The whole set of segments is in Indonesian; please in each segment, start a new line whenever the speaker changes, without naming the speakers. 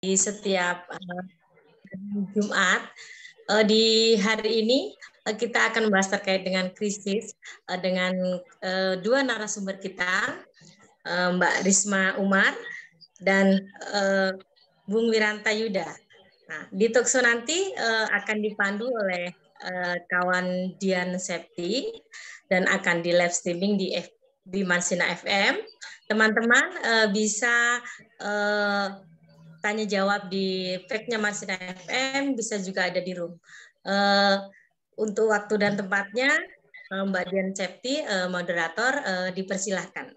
di setiap eh, Jumat. Eh, di hari ini eh, kita akan membahas terkait dengan krisis dengan dua narasumber kita, Mbak Risma Umar dan Bung Wiranta Yuda. Nah, di Tokso nanti akan dipandu oleh kawan Dian Septi dan akan di live streaming di FB di FM. Teman-teman bisa tanya jawab di page-nya Marsina FM bisa juga ada di room. Uh, untuk waktu dan tempatnya uh, Mbak Dian Cepti uh, moderator uh, dipersilahkan.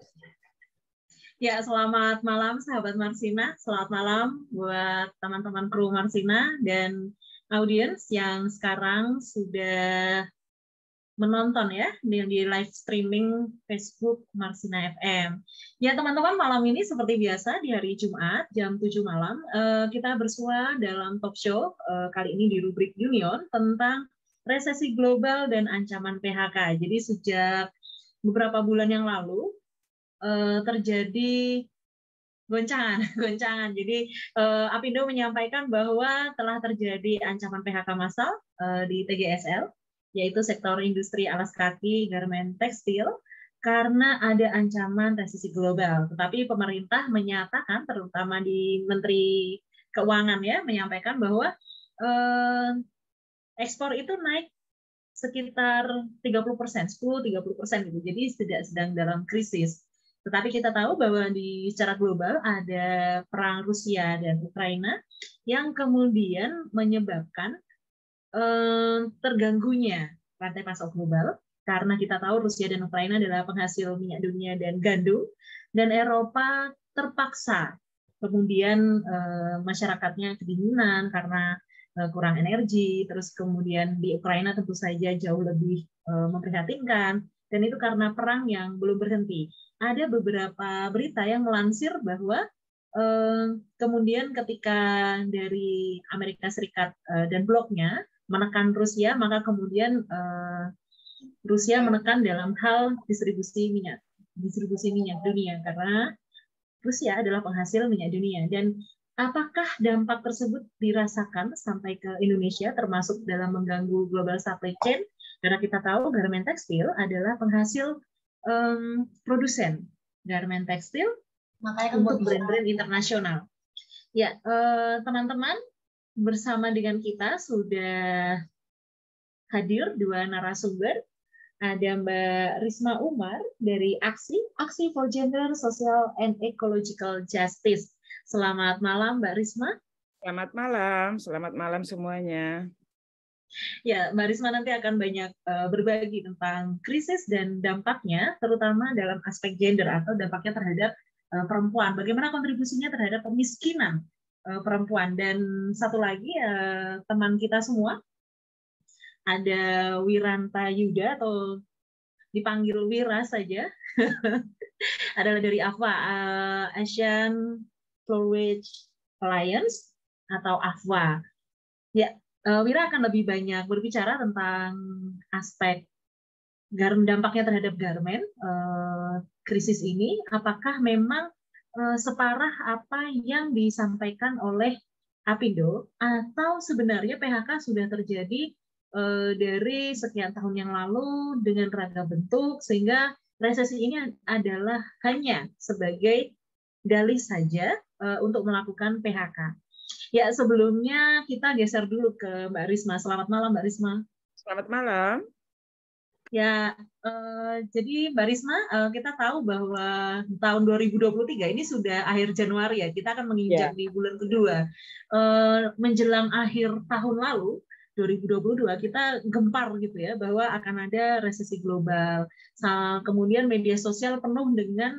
Ya, selamat malam sahabat Marsina. Selamat malam buat teman-teman kru Marsina dan audiens yang sekarang sudah menonton ya di, di live streaming Facebook Marsina FM. Ya teman-teman malam ini seperti biasa di hari Jumat jam 7 malam uh, kita bersua dalam talk show uh, kali ini di rubrik Union tentang resesi global dan ancaman PHK. Jadi sejak beberapa bulan yang lalu uh, terjadi goncangan, goncangan. Jadi uh, Apindo menyampaikan bahwa telah terjadi ancaman PHK massal uh, di TGSL yaitu sektor industri alas kaki, garmen, tekstil, karena ada ancaman resesi global. Tetapi pemerintah menyatakan, terutama di Menteri Keuangan ya, menyampaikan bahwa eh, ekspor itu naik sekitar 30 persen, 10-30 persen gitu. Jadi tidak sedang dalam krisis. Tetapi kita tahu bahwa di secara global ada perang Rusia dan Ukraina yang kemudian menyebabkan eh, terganggunya rantai pasok global karena kita tahu Rusia dan Ukraina adalah penghasil minyak dunia dan gandum dan Eropa terpaksa kemudian eh, masyarakatnya kedinginan karena eh, kurang energi terus kemudian di Ukraina tentu saja jauh lebih eh, memprihatinkan dan itu karena perang yang belum berhenti ada beberapa berita yang melansir bahwa eh, kemudian ketika dari Amerika Serikat eh, dan bloknya menekan Rusia, maka kemudian uh, Rusia menekan dalam hal distribusi minyak, distribusi minyak dunia karena Rusia adalah penghasil minyak dunia dan apakah dampak tersebut dirasakan sampai ke Indonesia termasuk dalam mengganggu global supply chain karena kita tahu garment tekstil adalah penghasil um, produsen garment tekstil kan untuk brand-brand internasional. Ya, eh, teman-teman, uh, bersama dengan kita sudah hadir dua narasumber. Ada Mbak Risma Umar dari Aksi, Aksi for Gender, Social, and Ecological Justice. Selamat malam Mbak Risma.
Selamat malam, selamat malam semuanya.
Ya, Mbak Risma nanti akan banyak eh, berbagi tentang krisis dan dampaknya, terutama dalam aspek gender atau dampaknya terhadap eh, perempuan. Bagaimana kontribusinya terhadap kemiskinan Eh, perempuan dan satu lagi eh, teman kita semua ada Wiranta Yuda atau dipanggil Wira saja adalah dari AFWA uh, eh, Asian Flourish Alliance atau AFWA. Ya, Wira akan lebih banyak berbicara tentang aspek garam dampaknya terhadap garmen krisis ini apakah memang Eh, separah apa yang disampaikan oleh Apindo atau sebenarnya PHK sudah terjadi eh, dari sekian tahun yang lalu dengan ragam bentuk sehingga resesi ini adalah hanya sebagai dalih saja eh, untuk melakukan PHK. Ya sebelumnya kita geser dulu ke Mbak Risma. Selamat malam Mbak Risma. Selamat malam. Ya Eh, jadi Mbak Risma, uh, kita tahu bahwa tahun 2023 ini sudah akhir Januari ya, kita akan menginjak yeah. di bulan kedua. Uh, menjelang akhir tahun lalu, 2022 kita gempar gitu ya bahwa akan ada resesi global. Kemudian media sosial penuh dengan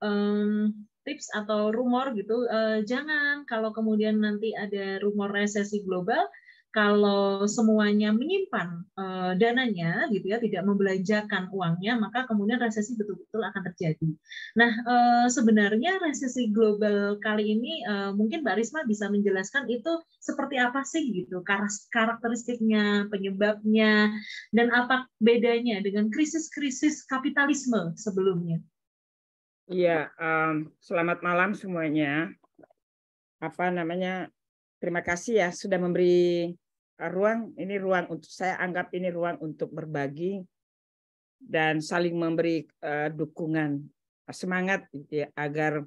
um, tips atau rumor gitu. Uh, jangan kalau kemudian nanti ada rumor resesi global, kalau semuanya menyimpan uh, dananya gitu ya tidak membelanjakan uangnya maka kemudian resesi betul-betul akan terjadi. Nah uh, sebenarnya resesi global kali ini uh, mungkin Mbak Risma bisa menjelaskan itu seperti apa sih gitu karakteristiknya penyebabnya dan apa bedanya dengan krisis-krisis kapitalisme sebelumnya.
Iya um, selamat malam semuanya apa namanya terima kasih ya sudah memberi ruang ini ruang untuk saya anggap ini ruang untuk berbagi dan saling memberi uh, dukungan semangat gitu ya, agar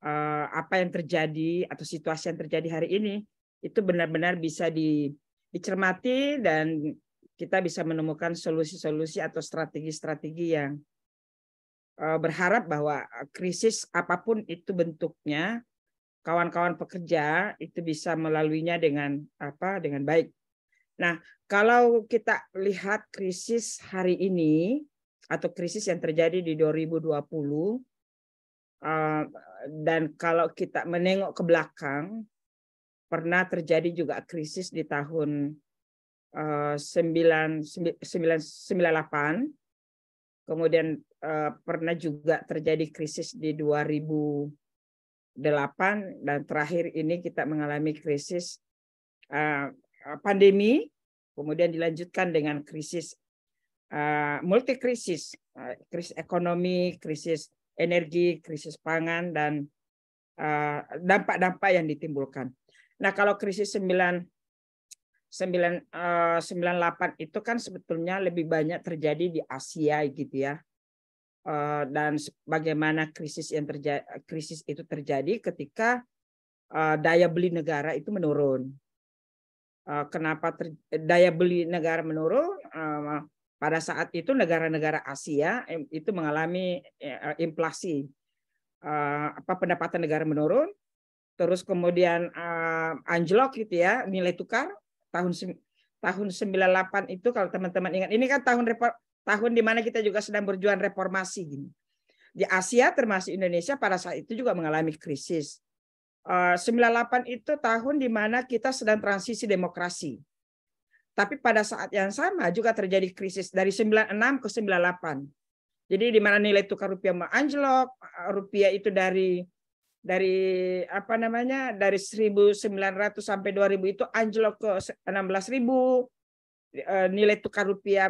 uh, apa yang terjadi atau situasi yang terjadi hari ini itu benar-benar bisa di, dicermati dan kita bisa menemukan solusi-solusi atau strategi-strategi yang uh, berharap bahwa krisis apapun itu bentuknya kawan-kawan pekerja itu bisa melaluinya dengan apa dengan baik. Nah, kalau kita lihat krisis hari ini atau krisis yang terjadi di 2020 eh, dan kalau kita menengok ke belakang pernah terjadi juga krisis di tahun eh, delapan, kemudian eh, pernah juga terjadi krisis di 2000 8 dan terakhir ini kita mengalami krisis uh, pandemi, kemudian dilanjutkan dengan krisis uh, eh, multi krisis, uh, eh, krisis ekonomi, krisis energi, krisis pangan dan dampak-dampak uh, yang ditimbulkan. Nah, kalau krisis 9 sembilan 98 itu kan sebetulnya lebih banyak terjadi di Asia gitu ya. Eh, dan bagaimana krisis yang terjadi krisis itu terjadi ketika eh, daya beli negara itu menurun. Eh, kenapa ter, daya beli negara menurun? pada saat itu negara-negara Asia itu mengalami inflasi, apa pendapatan negara menurun, terus kemudian anjlok gitu ya nilai tukar tahun tahun 98 itu kalau teman-teman ingat ini kan tahun tahun di mana kita juga sedang berjuang reformasi gini. Di Asia termasuk Indonesia pada saat itu juga mengalami krisis. 98 eh, itu tahun di mana kita sedang transisi demokrasi. Tapi pada saat yang sama juga terjadi krisis dari 96 ke 98. Jadi di mana nilai tukar rupiah menganjlok, eh, rupiah itu dari dari apa namanya dari 1900 sampai 2000 itu anjlok ke 16.000 eh, nilai tukar rupiah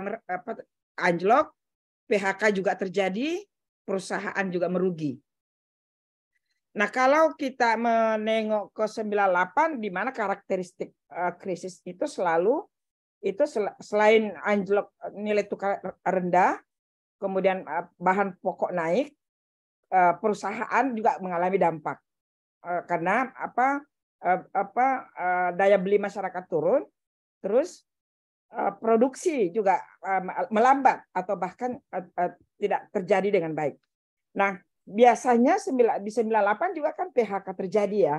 anjlok, PHK juga terjadi, perusahaan juga merugi. Nah, kalau kita menengok ke 98 di mana karakteristik eh, krisis itu selalu itu selain anjlok nilai tukar rendah, kemudian eh, bahan pokok naik, eh, perusahaan juga mengalami dampak. karena apa apa daya beli masyarakat turun, terus Eh, produksi juga eh, melambat atau bahkan eh, tidak terjadi dengan baik. Nah, biasanya di 98 juga kan PHK terjadi ya.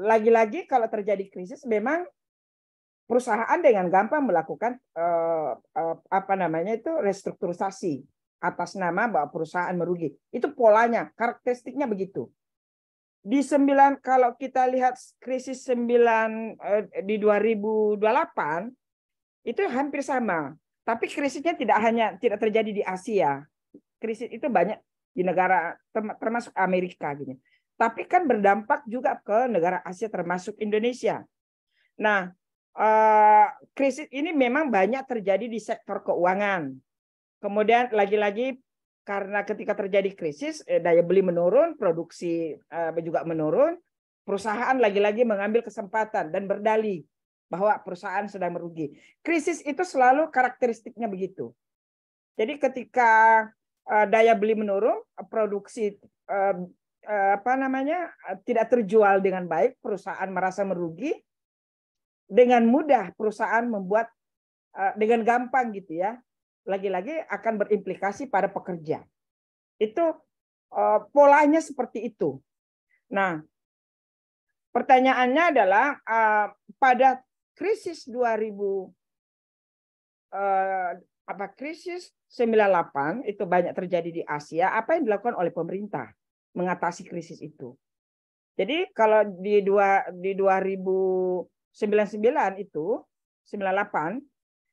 Lagi-lagi kalau terjadi krisis memang perusahaan dengan gampang melakukan apa namanya itu restrukturisasi atas nama bahwa perusahaan merugi. Itu polanya, karakteristiknya begitu. Di 9 kalau kita lihat krisis 9 di 2028 itu hampir sama. Tapi krisisnya tidak hanya tidak terjadi di Asia. Krisis itu banyak di negara termasuk Amerika gini. Gitu. Tapi kan berdampak juga ke negara Asia termasuk Indonesia. Nah, eh, krisis ini memang banyak terjadi di sektor keuangan. Kemudian lagi-lagi karena ketika terjadi krisis eh, daya beli menurun, produksi eh, juga menurun, perusahaan lagi-lagi mengambil kesempatan dan berdalih bahwa perusahaan sedang merugi. Krisis itu selalu karakteristiknya begitu. Jadi ketika eh, daya beli menurun, produksi eh, eh, apa namanya tidak terjual dengan baik, perusahaan merasa merugi. Dengan mudah perusahaan membuat dengan gampang gitu ya, lagi-lagi akan berimplikasi pada pekerja. Itu polanya seperti itu. Nah, pertanyaannya adalah pada krisis 2000 eh, apa krisis 98 itu banyak terjadi di Asia, apa yang dilakukan oleh pemerintah mengatasi krisis itu? Jadi kalau di dua di 2099 itu 98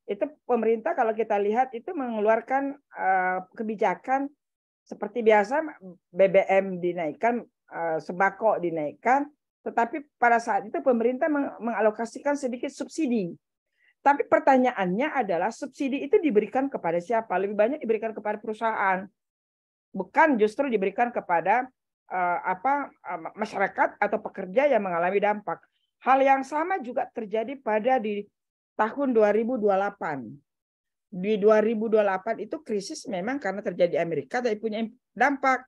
itu pemerintah kalau kita lihat itu mengeluarkan uh, kebijakan seperti biasa BBM dinaikkan, uh, sembako dinaikkan, tetapi pada saat itu pemerintah mengalokasikan sedikit subsidi. Tapi pertanyaannya adalah subsidi itu diberikan kepada siapa? Lebih banyak diberikan kepada perusahaan. Bukan justru diberikan kepada uh, apa uh, masyarakat atau pekerja yang mengalami dampak. Hal yang sama juga terjadi pada di tahun 2028. Di 2028 itu krisis memang karena terjadi Amerika tapi punya dampak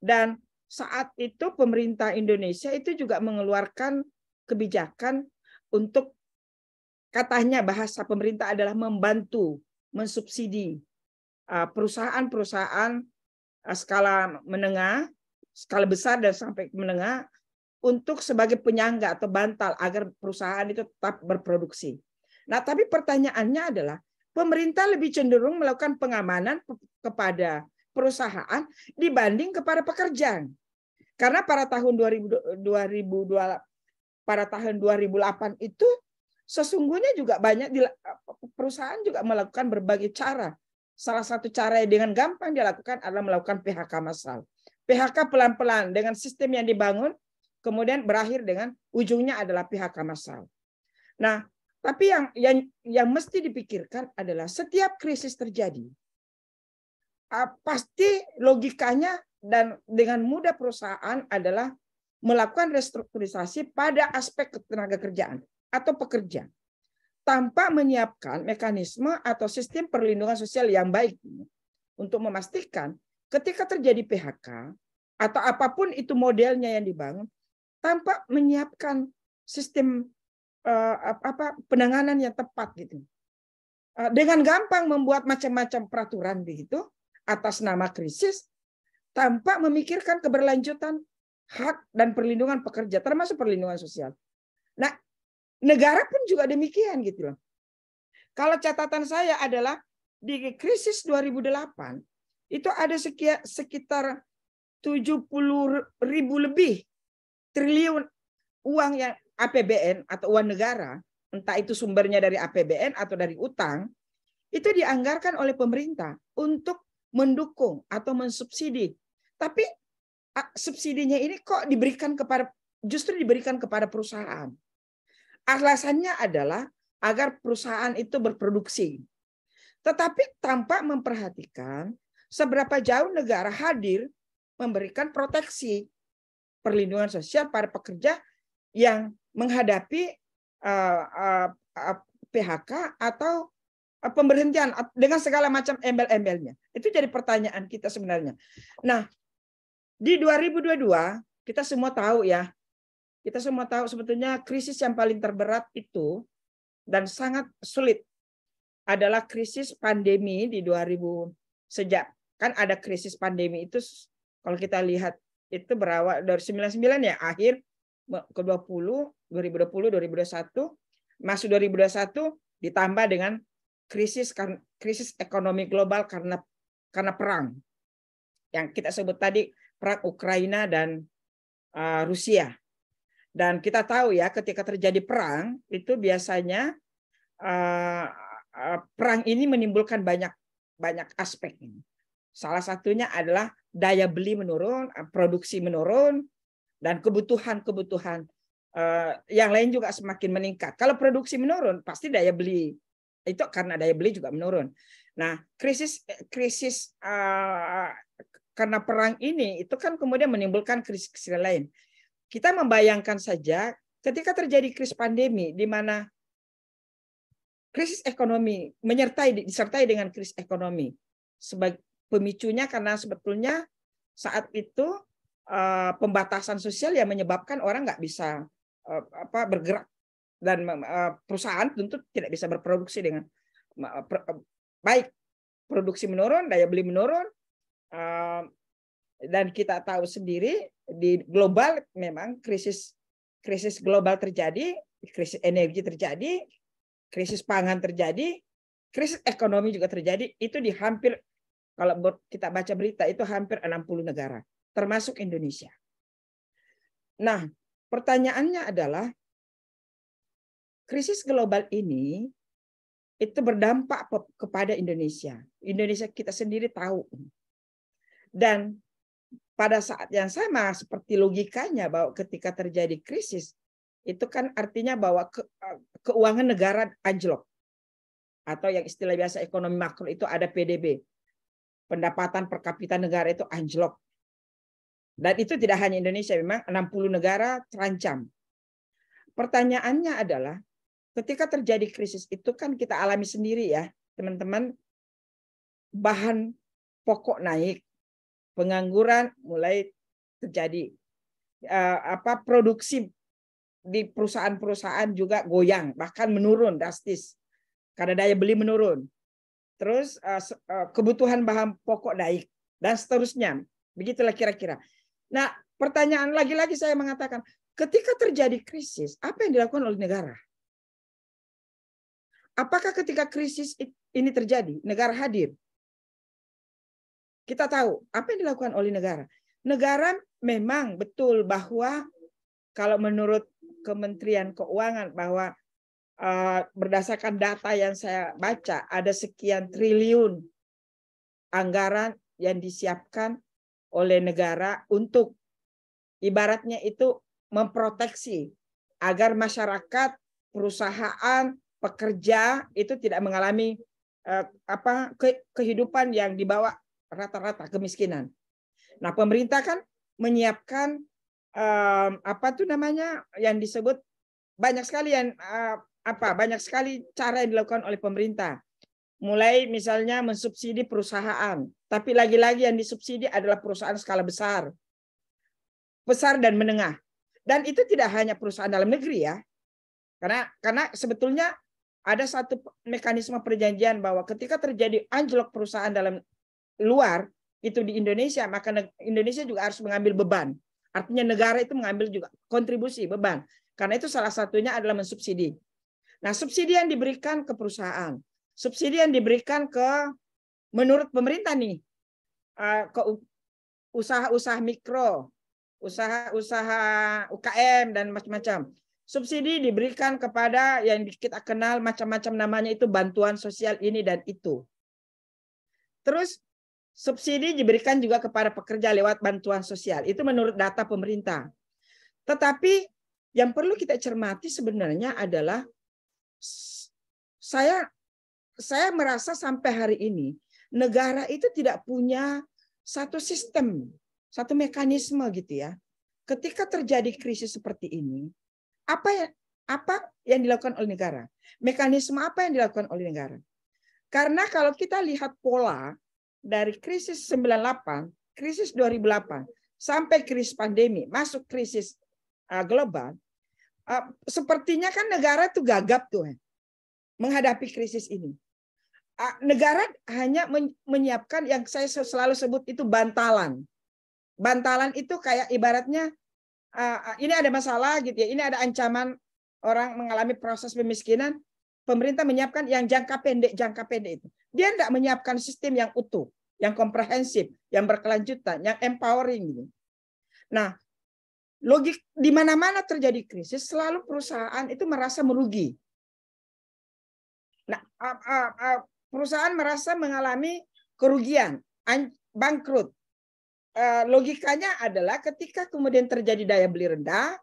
dan saat itu pemerintah Indonesia itu juga mengeluarkan kebijakan untuk katanya bahasa pemerintah adalah membantu mensubsidi uh, perusahaan-perusahaan uh, skala menengah, skala besar dan sampai menengah untuk sebagai penyangga atau bantal agar perusahaan itu tetap berproduksi. Nah, tapi pertanyaannya adalah pemerintah lebih cenderung melakukan pengamanan kepada perusahaan dibanding kepada pekerja. Karena pada tahun 2002 pada tahun 2008 itu sesungguhnya juga banyak perusahaan juga melakukan berbagai cara. Salah satu cara yang dengan gampang dilakukan adalah melakukan PHK massal. PHK pelan-pelan dengan sistem yang dibangun kemudian berakhir dengan ujungnya adalah PHK massal. Nah, tapi yang yang yang mesti dipikirkan adalah setiap krisis terjadi, Ah, pasti logikanya dan dengan mudah perusahaan adalah melakukan restrukturisasi pada aspek tenaga kerjaan atau pekerja tanpa menyiapkan mekanisme atau sistem perlindungan sosial yang baik untuk memastikan ketika terjadi PHK atau apapun itu modelnya yang dibangun tanpa menyiapkan sistem eh, apa penanganan yang tepat gitu ah, dengan gampang membuat macam-macam peraturan begitu atas nama krisis tanpa memikirkan keberlanjutan hak dan perlindungan pekerja termasuk perlindungan sosial. Nah, negara pun juga demikian gitu loh. Kalau catatan saya adalah di krisis 2008 itu ada sekitar 70 ribu lebih triliun uang yang APBN atau uang negara, entah itu sumbernya dari APBN atau dari utang, itu dianggarkan oleh pemerintah untuk mendukung atau mensubsidi. Tapi subsidinya ini kok diberikan kepada justru diberikan kepada perusahaan. Alasannya adalah agar perusahaan itu berproduksi. Tetapi tanpa memperhatikan seberapa jauh negara hadir memberikan proteksi perlindungan sosial pada pekerja yang menghadapi uh, eh, uh, eh, uh, eh, PHK atau pemberhentian dengan segala macam embel-embelnya. Itu jadi pertanyaan kita sebenarnya. Nah, di 2022 kita semua tahu ya, kita semua tahu sebetulnya krisis yang paling terberat itu dan sangat sulit adalah krisis pandemi di 2000 sejak kan ada krisis pandemi itu kalau kita lihat itu berawal dari 99 ya akhir ke 20 2020 2021 masuk 2021 ditambah dengan krisis kan, krisis ekonomi global karena karena perang yang kita sebut tadi perang Ukraina dan uh, Rusia. Dan kita tahu ya ketika terjadi perang itu biasanya uh, uh, perang ini menimbulkan banyak banyak aspek ini. Salah satunya adalah daya beli menurun, produksi menurun, dan kebutuhan-kebutuhan yang lain juga semakin meningkat. Kalau produksi menurun, pasti daya beli itu karena daya beli juga menurun. Nah, krisis krisis uh, karena perang ini itu kan kemudian menimbulkan krisis lain. Kita membayangkan saja ketika terjadi krisis pandemi di mana krisis ekonomi menyertai disertai dengan krisis ekonomi sebagai pemicunya karena sebetulnya saat itu uh, pembatasan sosial yang menyebabkan orang nggak bisa uh, apa bergerak dan eh, perusahaan tentu tidak bisa berproduksi dengan eh, eh, baik produksi menurun daya beli menurun dan kita tahu sendiri di global memang krisis krisis global terjadi krisis energi terjadi krisis pangan terjadi krisis ekonomi juga terjadi itu di hampir kalau kita baca berita itu hampir 60 negara termasuk Indonesia nah pertanyaannya adalah krisis global ini itu berdampak kepada Indonesia. Indonesia kita sendiri tahu. Dan pada saat yang sama seperti logikanya bahwa ketika terjadi krisis itu kan artinya bahwa ke, e, keuangan negara anjlok. Atau yang istilah biasa ekonomi makro itu ada PDB. Pendapatan per kapita negara itu anjlok. Dan itu tidak hanya Indonesia, memang 60 negara terancam. Pertanyaannya adalah ketika terjadi krisis itu kan kita alami sendiri ya, teman-teman. Bahan pokok naik, pengangguran mulai terjadi. Eh, apa produksi di perusahaan-perusahaan juga goyang, bahkan menurun drastis. Karena daya beli menurun. Terus eh, eh, kebutuhan bahan pokok naik dan seterusnya. Begitulah kira-kira. Nah, pertanyaan lagi-lagi saya mengatakan, ketika terjadi krisis, apa yang dilakukan oleh negara? Apakah ketika krisis ini terjadi, negara hadir? Kita tahu apa yang dilakukan oleh negara. Negara memang betul bahwa kalau menurut Kementerian Keuangan bahwa eh, berdasarkan data yang saya baca ada sekian triliun anggaran yang disiapkan oleh negara untuk ibaratnya itu memproteksi agar masyarakat, perusahaan, pekerja itu tidak mengalami eh, apa ke, kehidupan yang dibawa rata-rata kemiskinan. Nah, pemerintah kan menyiapkan eh, apa tuh namanya yang disebut banyak sekali yang eh, apa banyak sekali cara yang dilakukan oleh pemerintah. Mulai misalnya mensubsidi perusahaan, tapi lagi-lagi yang disubsidi adalah perusahaan skala besar. Besar dan menengah. Dan itu tidak hanya perusahaan dalam negeri ya. Karena karena sebetulnya ada satu mekanisme perjanjian bahwa ketika terjadi anjlok perusahaan dalam luar itu di Indonesia, maka Indonesia juga harus mengambil beban. Artinya negara itu mengambil juga kontribusi beban. Karena itu salah satunya adalah mensubsidi. Nah, subsidi yang diberikan ke perusahaan, subsidi yang diberikan ke menurut pemerintah nih eh, ke usaha-usaha mikro, usaha-usaha UKM dan macam-macam. Subsidi diberikan kepada yang kita kenal macam-macam namanya itu bantuan sosial ini dan itu. Terus subsidi diberikan juga kepada pekerja lewat bantuan sosial. Itu menurut data pemerintah. Tetapi yang perlu kita cermati sebenarnya adalah saya saya merasa sampai hari ini negara itu tidak punya satu sistem, satu mekanisme gitu ya. Ketika terjadi krisis seperti ini, apa ya? Apa yang dilakukan oleh negara? Mekanisme apa yang dilakukan oleh negara? Karena kalau kita lihat pola dari krisis 98, krisis 2008 sampai krisis pandemi, masuk krisis uh, global, uh, sepertinya kan negara tuh gagap tuh eh, menghadapi krisis ini. Uh, negara hanya menyiapkan yang saya selalu sebut itu bantalan. Bantalan itu kayak ibaratnya Ah, ah, ini ada masalah gitu ya, ini ada ancaman orang mengalami proses pemiskinan, pemerintah menyiapkan yang jangka pendek, jangka pendek itu. Dia tidak menyiapkan sistem yang utuh, yang komprehensif, yang berkelanjutan, yang empowering gitu. Nah, logik di mana-mana terjadi krisis, selalu perusahaan itu merasa merugi. Nah, ah, perusahaan merasa mengalami kerugian, bangkrut, Eh, logikanya adalah ketika kemudian terjadi daya beli rendah,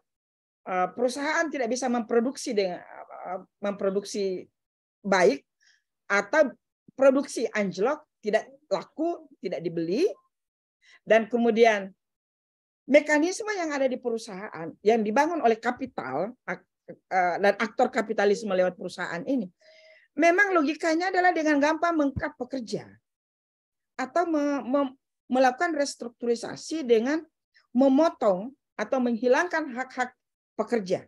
eh, perusahaan tidak bisa memproduksi dengan eh, memproduksi baik atau produksi anjlok tidak laku, tidak dibeli dan kemudian mekanisme yang ada di perusahaan yang dibangun oleh kapital dan aktor kapitalisme lewat perusahaan ini memang logikanya adalah dengan gampang mengkap pekerja atau melakukan restrukturisasi dengan memotong atau menghilangkan hak-hak pekerja.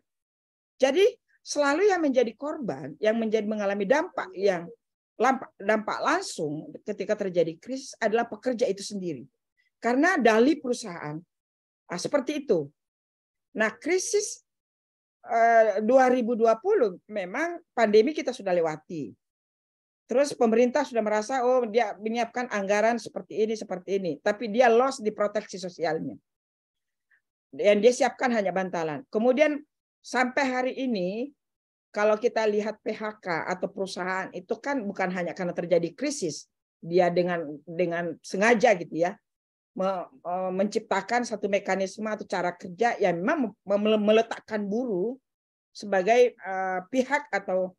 Jadi selalu yang menjadi korban, yang menjadi mengalami dampak yang dampak langsung ketika terjadi krisis adalah pekerja itu sendiri. Karena dali perusahaan nah, seperti itu. Nah, krisis eh, 2020 memang pandemi kita sudah lewati. Terus pemerintah sudah merasa oh dia menyiapkan anggaran seperti ini seperti ini, tapi dia loss di proteksi sosialnya. Dan dia siapkan hanya bantalan. Kemudian sampai hari ini kalau kita lihat PHK atau perusahaan itu kan bukan hanya karena terjadi krisis, dia dengan dengan sengaja gitu ya e, menciptakan satu mekanisme atau cara kerja yang memang meletakkan buruh sebagai e, pihak atau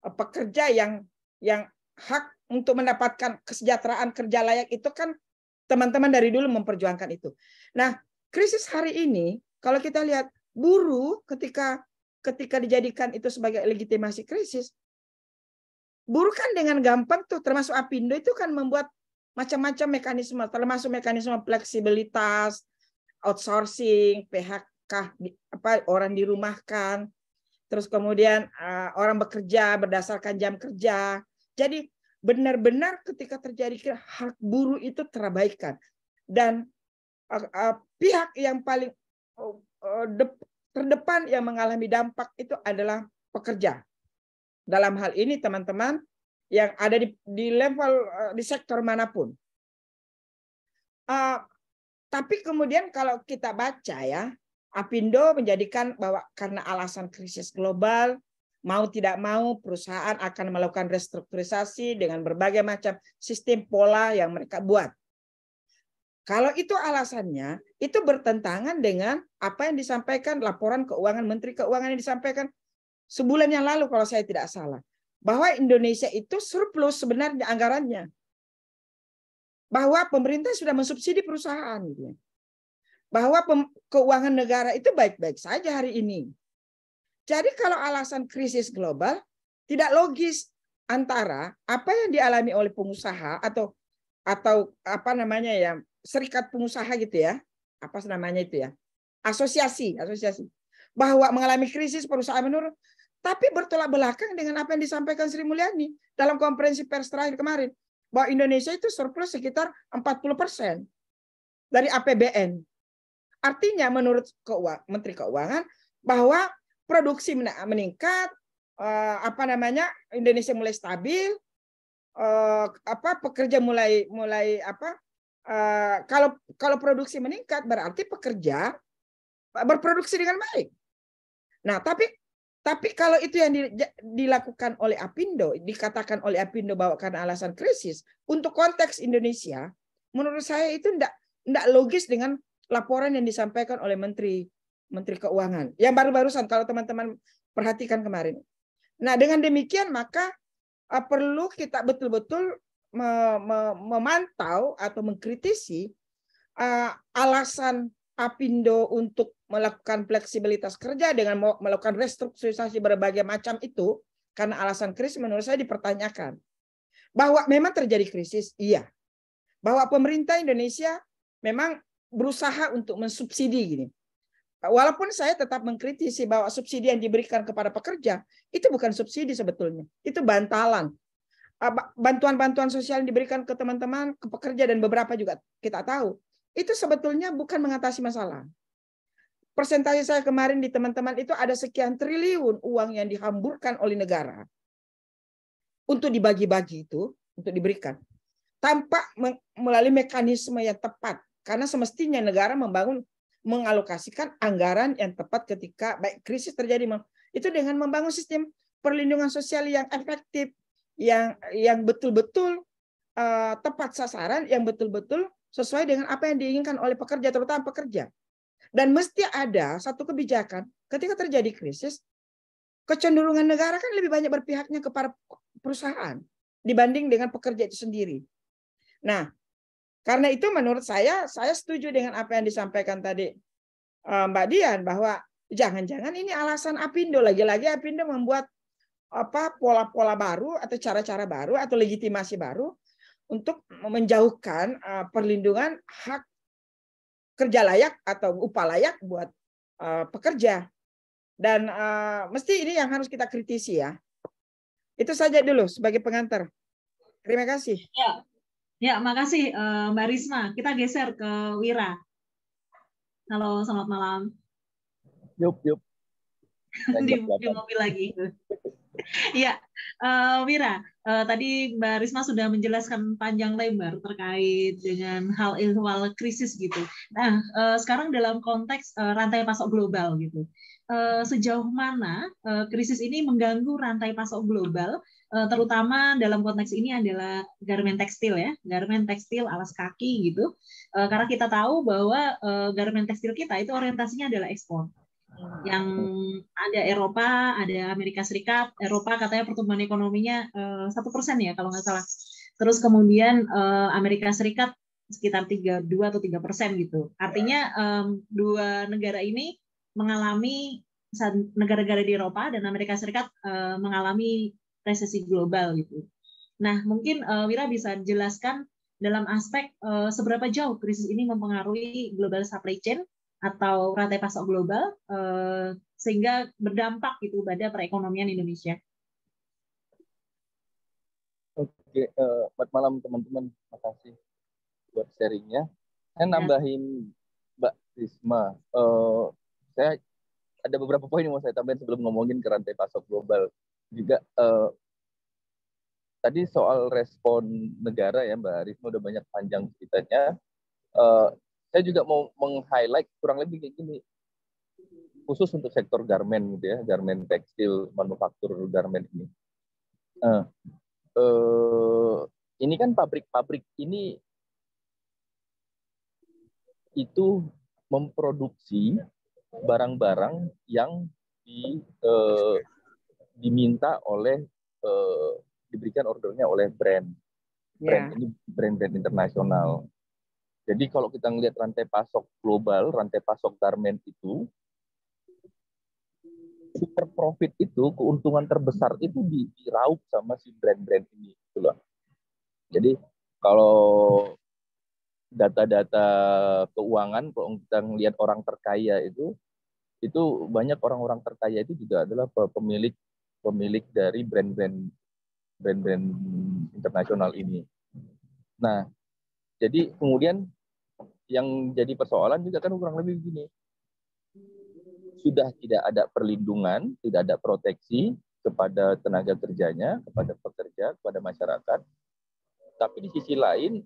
e, pekerja yang yang hak untuk mendapatkan kesejahteraan kerja layak itu kan teman-teman dari dulu memperjuangkan itu. Nah, krisis hari ini kalau kita lihat buruh ketika ketika dijadikan itu sebagai legitimasi krisis, buruh kan dengan gampang tuh termasuk Apindo itu kan membuat macam-macam mekanisme termasuk mekanisme fleksibilitas, outsourcing, PHK apa orang dirumahkan, terus kemudian uh, orang bekerja berdasarkan jam kerja, jadi benar-benar ketika terjadi hak buruh itu terabaikan dan uh, uh, pihak yang paling uh, de terdepan yang mengalami dampak itu adalah pekerja. Dalam hal ini teman-teman yang ada di, di level e, di sektor manapun. Uh, tapi kemudian kalau kita baca ya, Apindo menjadikan bahwa karena alasan krisis global mau tidak mau perusahaan akan melakukan restrukturisasi dengan berbagai macam sistem pola yang mereka buat. Kalau itu alasannya, itu bertentangan dengan apa yang disampaikan laporan keuangan Menteri Keuangan yang disampaikan sebulan yang lalu kalau saya tidak salah. Bahwa Indonesia itu surplus sebenarnya anggarannya. Bahwa pemerintah sudah mensubsidi perusahaan. Gitu ya. Bahwa keuangan negara itu baik-baik saja hari ini jadi kalau alasan krisis global tidak logis antara apa yang dialami oleh pengusaha atau atau apa namanya ya serikat pengusaha gitu ya apa namanya itu ya asosiasi asosiasi bahwa mengalami krisis perusahaan menurun tapi bertolak belakang dengan apa yang disampaikan Sri Mulyani dalam konferensi pers terakhir kemarin bahwa Indonesia itu surplus sekitar 40 persen dari APBN. Artinya menurut Menteri Keuangan bahwa produksi meningkat, eh, apa namanya Indonesia mulai stabil, eh, apa pekerja mulai mulai apa eh, kalau kalau produksi meningkat berarti pekerja berproduksi dengan baik. Nah tapi tapi kalau itu yang dilakukan oleh Apindo, dikatakan oleh Apindo bahwa karena alasan krisis, untuk konteks Indonesia, menurut saya itu tidak tidak logis dengan laporan yang disampaikan oleh Menteri Menteri Keuangan. Yang baru-barusan kalau teman-teman perhatikan kemarin. Nah, dengan demikian maka eh, perlu kita betul-betul memantau atau mengkritisi eh, alasan Apindo untuk melakukan fleksibilitas kerja dengan melakukan restrukturisasi berbagai macam itu karena alasan krisis menurut saya dipertanyakan. Bahwa memang terjadi krisis, iya. Bahwa pemerintah Indonesia memang berusaha untuk mensubsidi gini Walaupun saya tetap mengkritisi bahwa subsidi yang diberikan kepada pekerja itu bukan subsidi sebetulnya, itu bantalan. Ah, bantuan-bantuan sosial yang diberikan ke teman-teman, ke pekerja dan beberapa juga kita tahu, itu sebetulnya bukan mengatasi masalah. Persentase saya kemarin di teman-teman itu ada sekian triliun uang yang dihamburkan oleh negara untuk dibagi-bagi itu, untuk diberikan tanpa melalui mekanisme yang tepat karena semestinya negara membangun mengalokasikan anggaran yang tepat ketika baik krisis terjadi itu dengan membangun sistem perlindungan sosial yang efektif yang yang betul-betul uh, tepat sasaran yang betul-betul sesuai dengan apa yang diinginkan oleh pekerja terutama pekerja dan mesti ada satu kebijakan ketika terjadi krisis kecenderungan negara kan lebih banyak berpihaknya kepada perusahaan dibanding dengan pekerja itu sendiri. Nah, karena itu menurut saya, saya setuju dengan apa yang disampaikan tadi eh, Mbak Dian bahwa jangan-jangan ini alasan Apindo lagi-lagi Apindo membuat apa pola-pola baru atau cara-cara baru atau legitimasi baru untuk menjauhkan eh, perlindungan hak kerja layak atau upah layak buat eh, pekerja. Dan mesti ini yang harus kita kritisi ya. Itu saja dulu sebagai pengantar. Terima kasih.
Ya, Ya, makasih eh, Mbak Risma. Kita geser ke Wira. Halo, selamat malam. Yup, yup. di, di mobil lagi. Ya, uh, Wira, uh, tadi Mbak Risma sudah menjelaskan panjang lebar terkait dengan hal ihwal krisis gitu. Nah, uh, sekarang dalam konteks uh, rantai pasok global gitu, uh, sejauh mana uh, krisis ini mengganggu rantai pasok global Eh, terutama dalam konteks ini adalah garment tekstil ya, garment tekstil alas kaki gitu. Eh, karena kita tahu bahwa eh, garment tekstil kita itu orientasinya adalah ekspor. Yang ada Eropa, ada Amerika Serikat, Eropa katanya pertumbuhan ekonominya satu persen ya kalau nggak salah. Terus kemudian Amerika Serikat sekitar dua atau tiga persen gitu. Artinya dua negara ini mengalami negara-negara di Eropa dan Amerika Serikat mengalami resesi global gitu. Nah, mungkin uh, Wira bisa jelaskan dalam aspek uh, seberapa jauh krisis ini mempengaruhi global supply chain atau rantai pasok global uh, sehingga berdampak gitu pada perekonomian Indonesia.
Oke, uh, buat malam teman-teman, makasih buat sharingnya. Saya iya. nambahin Mbak Risma. Uh, saya ada beberapa poin yang mau saya tambahin sebelum ngomongin ke rantai pasok global juga uh, tadi soal respon negara ya Mbak Arifma udah banyak panjang ceritanya. Uh, saya juga mau meng-highlight kurang lebih kayak gini khusus untuk sektor garmen gitu ya, garmen tekstil, manufaktur garmen ini. Uh, uh, ini kan pabrik-pabrik ini itu memproduksi barang-barang yang di eh, diminta oleh eh, diberikan ordernya oleh brand. Ya. Brand yeah. ini brand-brand internasional. Jadi kalau kita ngelihat rantai pasok global, rantai pasok garment itu super profit itu, keuntungan terbesar itu diraup sama si brand-brand ini gitu loh. Jadi kalau data-data keuangan kalau kita ngelihat orang terkaya itu itu banyak orang-orang terkaya itu juga adalah pemilik pemilik dari brand-brand brand-brand internasional ini. Nah, jadi kemudian yang jadi persoalan juga kan kurang lebih begini. Sudah tidak ada perlindungan, tidak ada proteksi kepada tenaga kerjanya, kepada pekerja, kepada masyarakat. Tapi di sisi lain,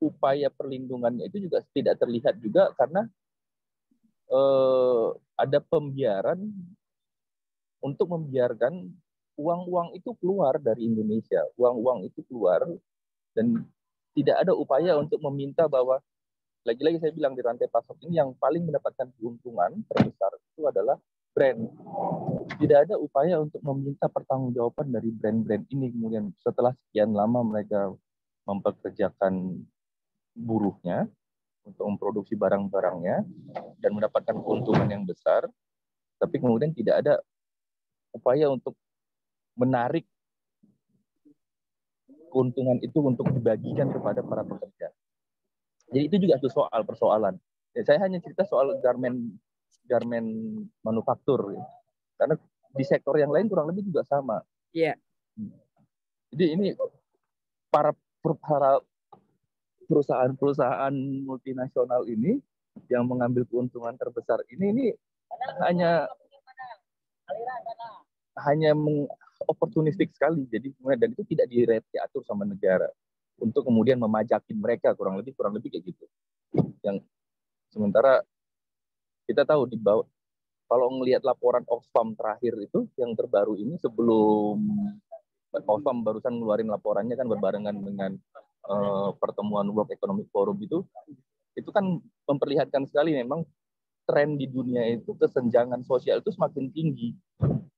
upaya perlindungannya itu juga tidak terlihat juga karena eh, ada pembiaran untuk membiarkan uang-uang itu keluar dari Indonesia, uang-uang itu keluar dan tidak ada upaya untuk meminta bahwa lagi-lagi saya bilang di rantai pasok ini yang paling mendapatkan keuntungan terbesar itu adalah brand. Tidak ada upaya untuk meminta pertanggungjawaban dari brand-brand ini kemudian setelah sekian lama mereka mempekerjakan buruhnya untuk memproduksi barang-barangnya dan mendapatkan keuntungan yang besar, tapi kemudian tidak ada upaya untuk menarik keuntungan itu untuk dibagikan kepada para pekerja. Jadi itu juga soal persoalan. Ya, saya hanya cerita soal garmen garmen manufaktur, ya. karena di sektor yang lain kurang lebih juga sama. Iya. Yeah. Jadi ini para para perusahaan-perusahaan multinasional ini yang mengambil keuntungan terbesar ini ini hanya hanya opportunistik sekali. Jadi dan itu tidak diatur sama negara untuk kemudian memajakin mereka kurang lebih kurang lebih kayak gitu. Yang sementara kita tahu di bawah kalau melihat laporan Oxfam terakhir itu yang terbaru ini sebelum Oxfam barusan ngeluarin laporannya kan berbarengan dengan uh, pertemuan World Economic Forum itu itu kan memperlihatkan sekali memang tren di dunia itu kesenjangan sosial itu semakin tinggi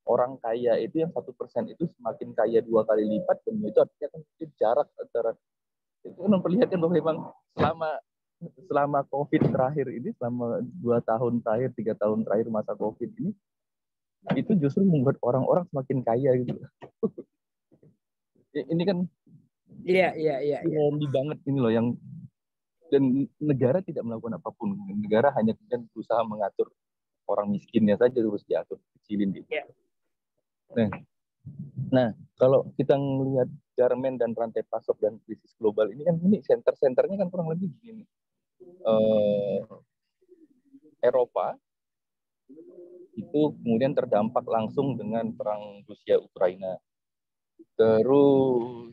orang kaya itu yang satu persen itu semakin kaya dua kali lipat dan itu artinya kan jarak antara itu kan memperlihatkan bahwa memang selama selama COVID terakhir ini selama dua tahun terakhir tiga tahun terakhir masa COVID ini itu justru membuat orang-orang semakin kaya gitu ya, ini kan
iya iya iya
ironi iya. banget ini loh yang dan negara tidak melakukan apapun negara hanya kemudian berusaha mengatur orang miskinnya saja terus diatur kecilin gitu. Yeah. Nah, nah kalau kita melihat garmen dan rantai pasok dan krisis global ini kan ini center-centernya kan kurang lebih gini. Eh, Eropa itu kemudian terdampak langsung dengan perang Rusia Ukraina. Terus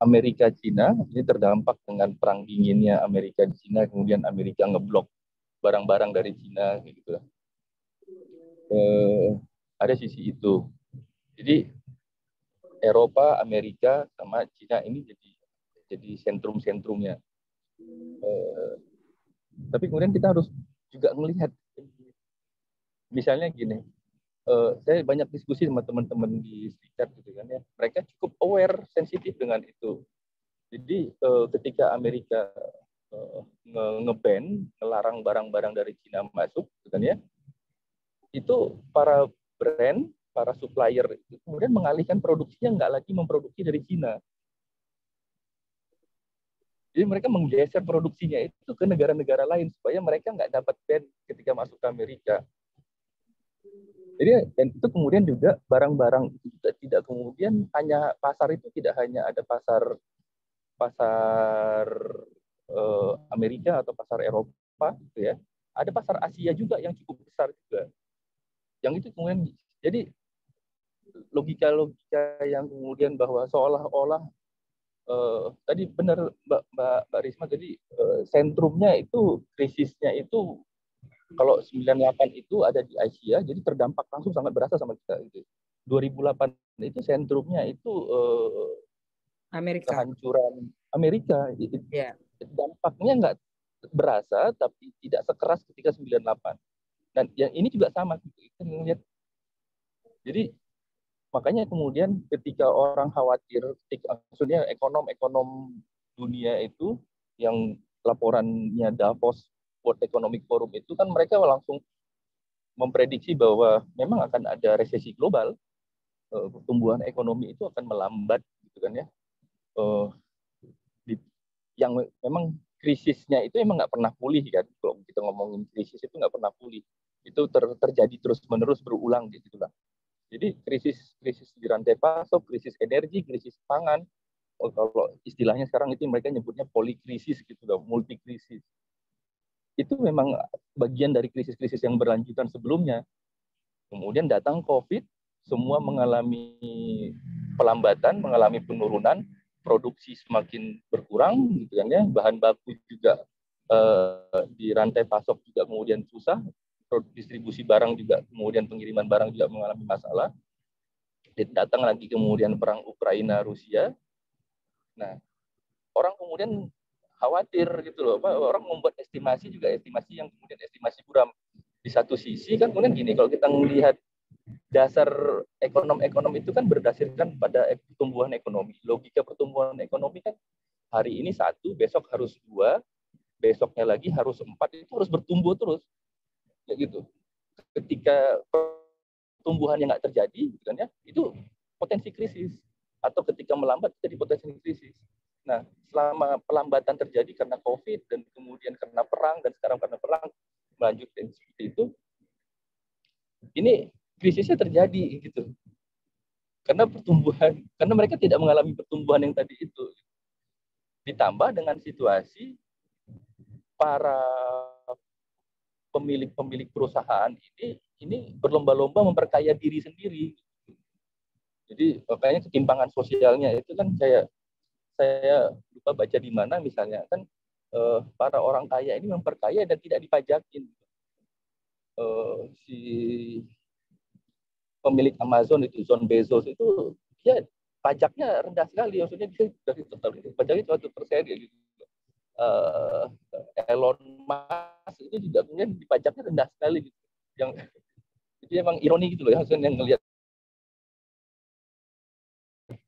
Amerika Cina ini terdampak dengan perang dinginnya Amerika Cina kemudian Amerika ngeblok barang-barang dari Cina gitu. Eh, ada sisi itu. Jadi Eropa, Amerika, sama Cina ini jadi jadi sentrum-sentrumnya. Eh, tapi kemudian kita harus juga melihat, misalnya gini, eh, saya banyak diskusi sama teman-teman di serikat gitu kan ya, mereka cukup aware, sensitif dengan itu. Jadi eh, ketika Amerika eh, ngeban, ngelarang barang-barang dari Cina masuk, gitu kan ya, itu para brand para supplier itu kemudian mengalihkan produksinya nggak lagi memproduksi dari Cina. Jadi mereka menggeser produksinya itu ke negara-negara lain supaya mereka nggak dapat ban ketika masuk ke Amerika. Jadi dan itu kemudian juga barang-barang itu juga tidak kemudian hanya pasar itu tidak hanya ada pasar pasar eh, Amerika atau pasar Eropa gitu ya. Ada pasar Asia juga yang cukup besar juga. Yang itu kemudian jadi logika-logika yang kemudian bahwa seolah-olah eh, tadi benar Mbak, Mbak, Mbak Risma jadi eh, sentrumnya itu krisisnya itu kalau 98 itu ada di Asia jadi terdampak langsung sangat berasa sama kita itu. 2008 itu sentrumnya itu eh, Amerika kehancuran Amerika. Yeah. Dampaknya nggak berasa tapi tidak sekeras ketika 98. Dan yang ini juga sama gitu. kita melihat. Jadi Makanya kemudian ketika orang khawatir, maksudnya ekonom-ekonom dunia itu yang laporannya Davos World Economic Forum itu kan mereka langsung memprediksi bahwa memang akan ada resesi global, eh, pertumbuhan ekonomi itu akan melambat gitu kan ya. Eh, yang memang krisisnya itu emang nggak pernah pulih kan kalau kita ngomongin krisis itu nggak pernah pulih itu terjadi terus menerus berulang gitu kan jadi krisis krisis di rantai pasok, krisis energi, krisis pangan, oh, kalau istilahnya sekarang itu mereka nyebutnya polikrisis gitu, multi krisis. Itu memang bagian dari krisis-krisis yang berlanjutan sebelumnya. Kemudian datang COVID, semua mengalami pelambatan, mengalami penurunan, produksi semakin berkurang, gitu kan ya, bahan baku juga eh, di rantai pasok juga kemudian susah, distribusi barang juga kemudian pengiriman barang juga mengalami masalah. Datang lagi kemudian perang Ukraina Rusia. Nah, orang kemudian khawatir gitu loh. Orang membuat estimasi juga estimasi yang kemudian estimasi buram. Di satu sisi kan kemudian gini kalau kita melihat dasar ekonom-ekonom itu kan berdasarkan pada pertumbuhan ekonomi. Logika pertumbuhan ekonomi kan hari ini satu, besok harus dua, besoknya lagi harus empat, itu harus bertumbuh terus kayak gitu ketika pertumbuhan yang nggak terjadi gitu kan ya itu potensi krisis atau ketika melambat jadi potensi krisis nah selama pelambatan terjadi karena covid dan kemudian karena perang dan sekarang karena perang melanjutkan seperti itu ini krisisnya terjadi gitu karena pertumbuhan karena mereka tidak mengalami pertumbuhan yang tadi itu ditambah dengan situasi para pemilik-pemilik perusahaan ini ini berlomba-lomba memperkaya diri sendiri. Jadi makanya eh, ketimpangan sosialnya itu kan saya saya lupa baca di mana misalnya kan eh, para orang kaya ini memperkaya dan tidak dipajakin. Eh, si pemilik Amazon itu John Bezos itu dia pajaknya rendah sekali maksudnya dia dari total pajaknya cuma satu persen ya gitu. Eh, Elon Musk asli itu juga kemudian dipajaknya rendah sekali gitu. Yang itu emang ironi gitu loh ya, yang ngelihat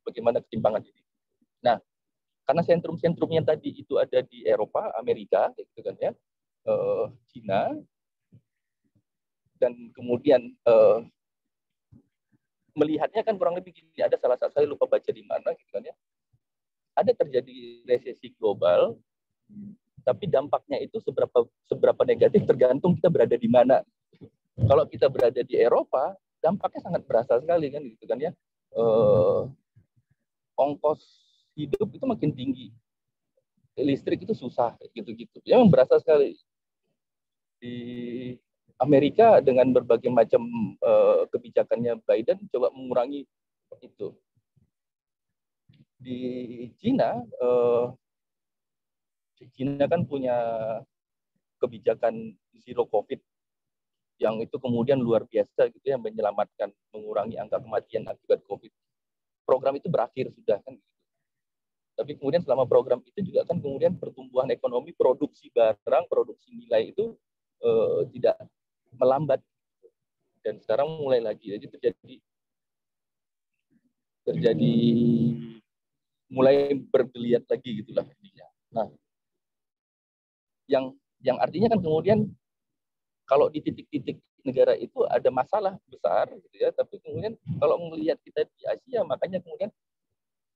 bagaimana ketimpangan ini. Nah, karena sentrum-sentrumnya tadi itu ada di Eropa, Amerika, gitu kan ya, e, Cina, dan kemudian eh, melihatnya kan kurang lebih gini. Ada salah satu saya lupa baca di mana, gitu kan ya. Ada terjadi resesi global tapi dampaknya itu seberapa seberapa negatif tergantung kita berada di mana. Kalau kita berada di Eropa, dampaknya sangat berasa sekali kan gitu kan ya. Eh, ongkos hidup itu makin tinggi. Listrik itu susah gitu-gitu. Ya memang berasa sekali. Di Amerika dengan berbagai macam eh, kebijakannya Biden coba mengurangi itu. Di Cina eh, Cina kan punya kebijakan zero covid yang itu kemudian luar biasa gitu yang menyelamatkan mengurangi angka kematian akibat covid program itu berakhir sudah kan gitu. tapi kemudian selama program itu juga kan kemudian pertumbuhan ekonomi produksi barang produksi nilai itu eh, tidak melambat dan sekarang mulai lagi jadi terjadi terjadi mulai bergeliat lagi gitulah intinya nah yang yang artinya kan kemudian kalau di titik-titik negara itu ada masalah besar gitu ya tapi kemudian kalau melihat kita di Asia makanya kemudian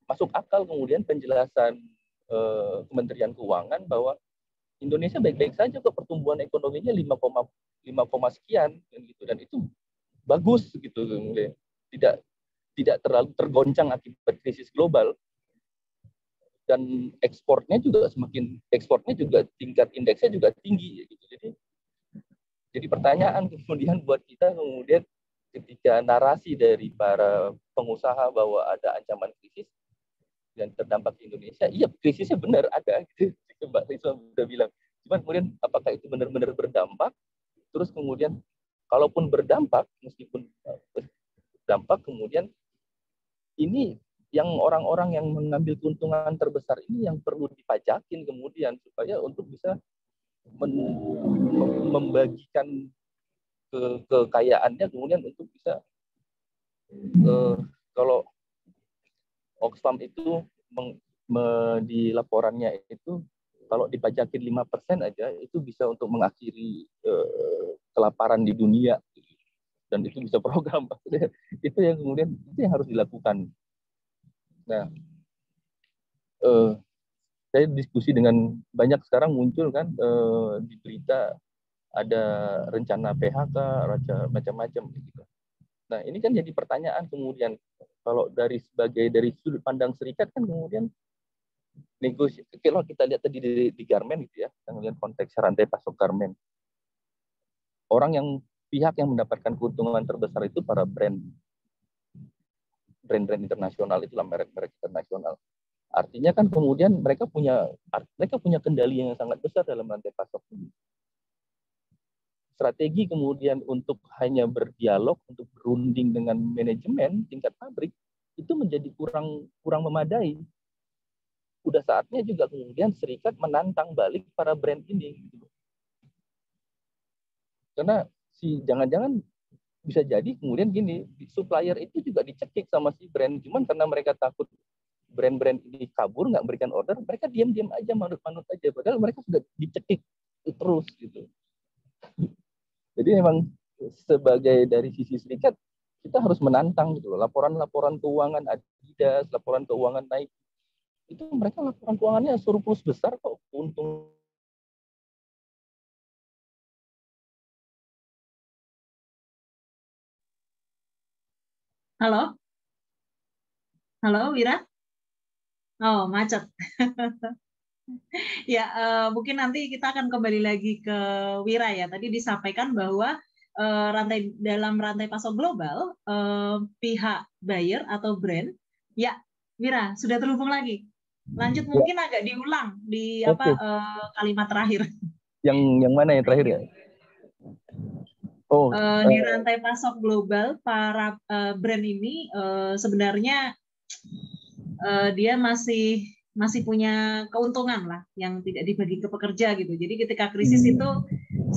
masuk akal kemudian penjelasan eh, Kementerian Keuangan bahwa Indonesia baik-baik saja kok pertumbuhan ekonominya 5,5 sekian dan gitu dan itu bagus gitu tidak tidak terlalu tergoncang akibat krisis global dan ekspornya juga semakin ekspornya juga tingkat indeksnya juga tinggi ya gitu. Jadi jadi pertanyaan kemudian buat kita kemudian ketika narasi dari para pengusaha bahwa ada ancaman krisis dan terdampak di Indonesia, iya krisisnya benar ada gitu. Mbak Risma sudah bilang. Cuman kemudian apakah itu benar-benar berdampak? Terus kemudian kalaupun berdampak meskipun eh, berdampak kemudian ini yang orang-orang yang mengambil keuntungan terbesar ini yang perlu dipajakin kemudian supaya untuk bisa men- membagikan ke kekayaannya kemudian untuk bisa eh, kalau Oxfam itu meng, me, di laporannya itu kalau dipajakin 5% aja itu bisa untuk mengakhiri eh, kelaparan di dunia dan itu bisa program itu yang kemudian itu yang harus dilakukan Nah, eh, saya diskusi dengan banyak sekarang muncul kan eh, di berita ada rencana PHK, macam-macam gitu. Nah, ini kan jadi pertanyaan kemudian kalau dari sebagai dari sudut pandang serikat kan kemudian negosiasi kalau kita lihat tadi di, di garmen gitu ya, kemudian konteks rantai pasok garmen. Orang yang pihak yang mendapatkan keuntungan terbesar itu para brand brand-brand internasional itulah merek-merek internasional. Artinya kan kemudian mereka punya mereka punya kendali yang sangat besar dalam rantai pasok ini. Strategi kemudian untuk hanya berdialog, untuk berunding dengan manajemen tingkat pabrik itu menjadi kurang kurang memadai. Udah saatnya juga kemudian serikat menantang balik para brand ini. Gitu. Karena si jangan-jangan bisa jadi kemudian gini supplier itu juga dicekik sama si brand cuman karena mereka takut brand-brand ini kabur nggak memberikan order mereka diam-diam aja manut-manut aja padahal mereka sudah dicekik terus gitu jadi memang sebagai dari sisi serikat kita harus menantang gitu loh laporan-laporan keuangan Adidas laporan keuangan Nike itu mereka laporan keuangannya
surplus besar kok untung
Halo? Halo, Wira? Oh, macet. ya, uh, mungkin nanti kita akan kembali lagi ke Wira ya. Tadi disampaikan bahwa uh, rantai dalam rantai pasok global, uh, pihak buyer atau brand, ya, Wira sudah terhubung lagi. Lanjut ya. mungkin agak diulang di apa uh, kalimat terakhir.
Yang yang mana yang terakhir ya?
Oh, uh, di rantai pasok global para uh, brand ini uh, sebenarnya uh, dia masih masih punya keuntungan lah yang tidak dibagi ke pekerja gitu. Jadi ketika krisis hmm. itu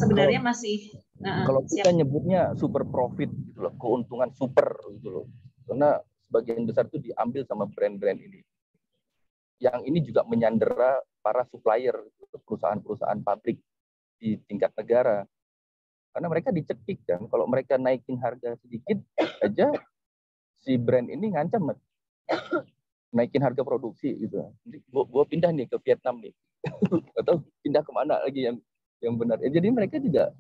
sebenarnya kalau, masih uh, kalau
siap. kita nyebutnya super profit gitu loh, keuntungan super gitu loh. Karena sebagian besar itu diambil sama brand-brand ini. Yang ini juga menyandera para supplier perusahaan-perusahaan pabrik di tingkat negara karena mereka dicekik kan. Kalau mereka naikin harga sedikit aja, si brand ini ngancam naikin harga produksi gitu. Gue pindah nih ke Vietnam nih. Atau pindah kemana lagi yang yang benar. Ya, jadi mereka juga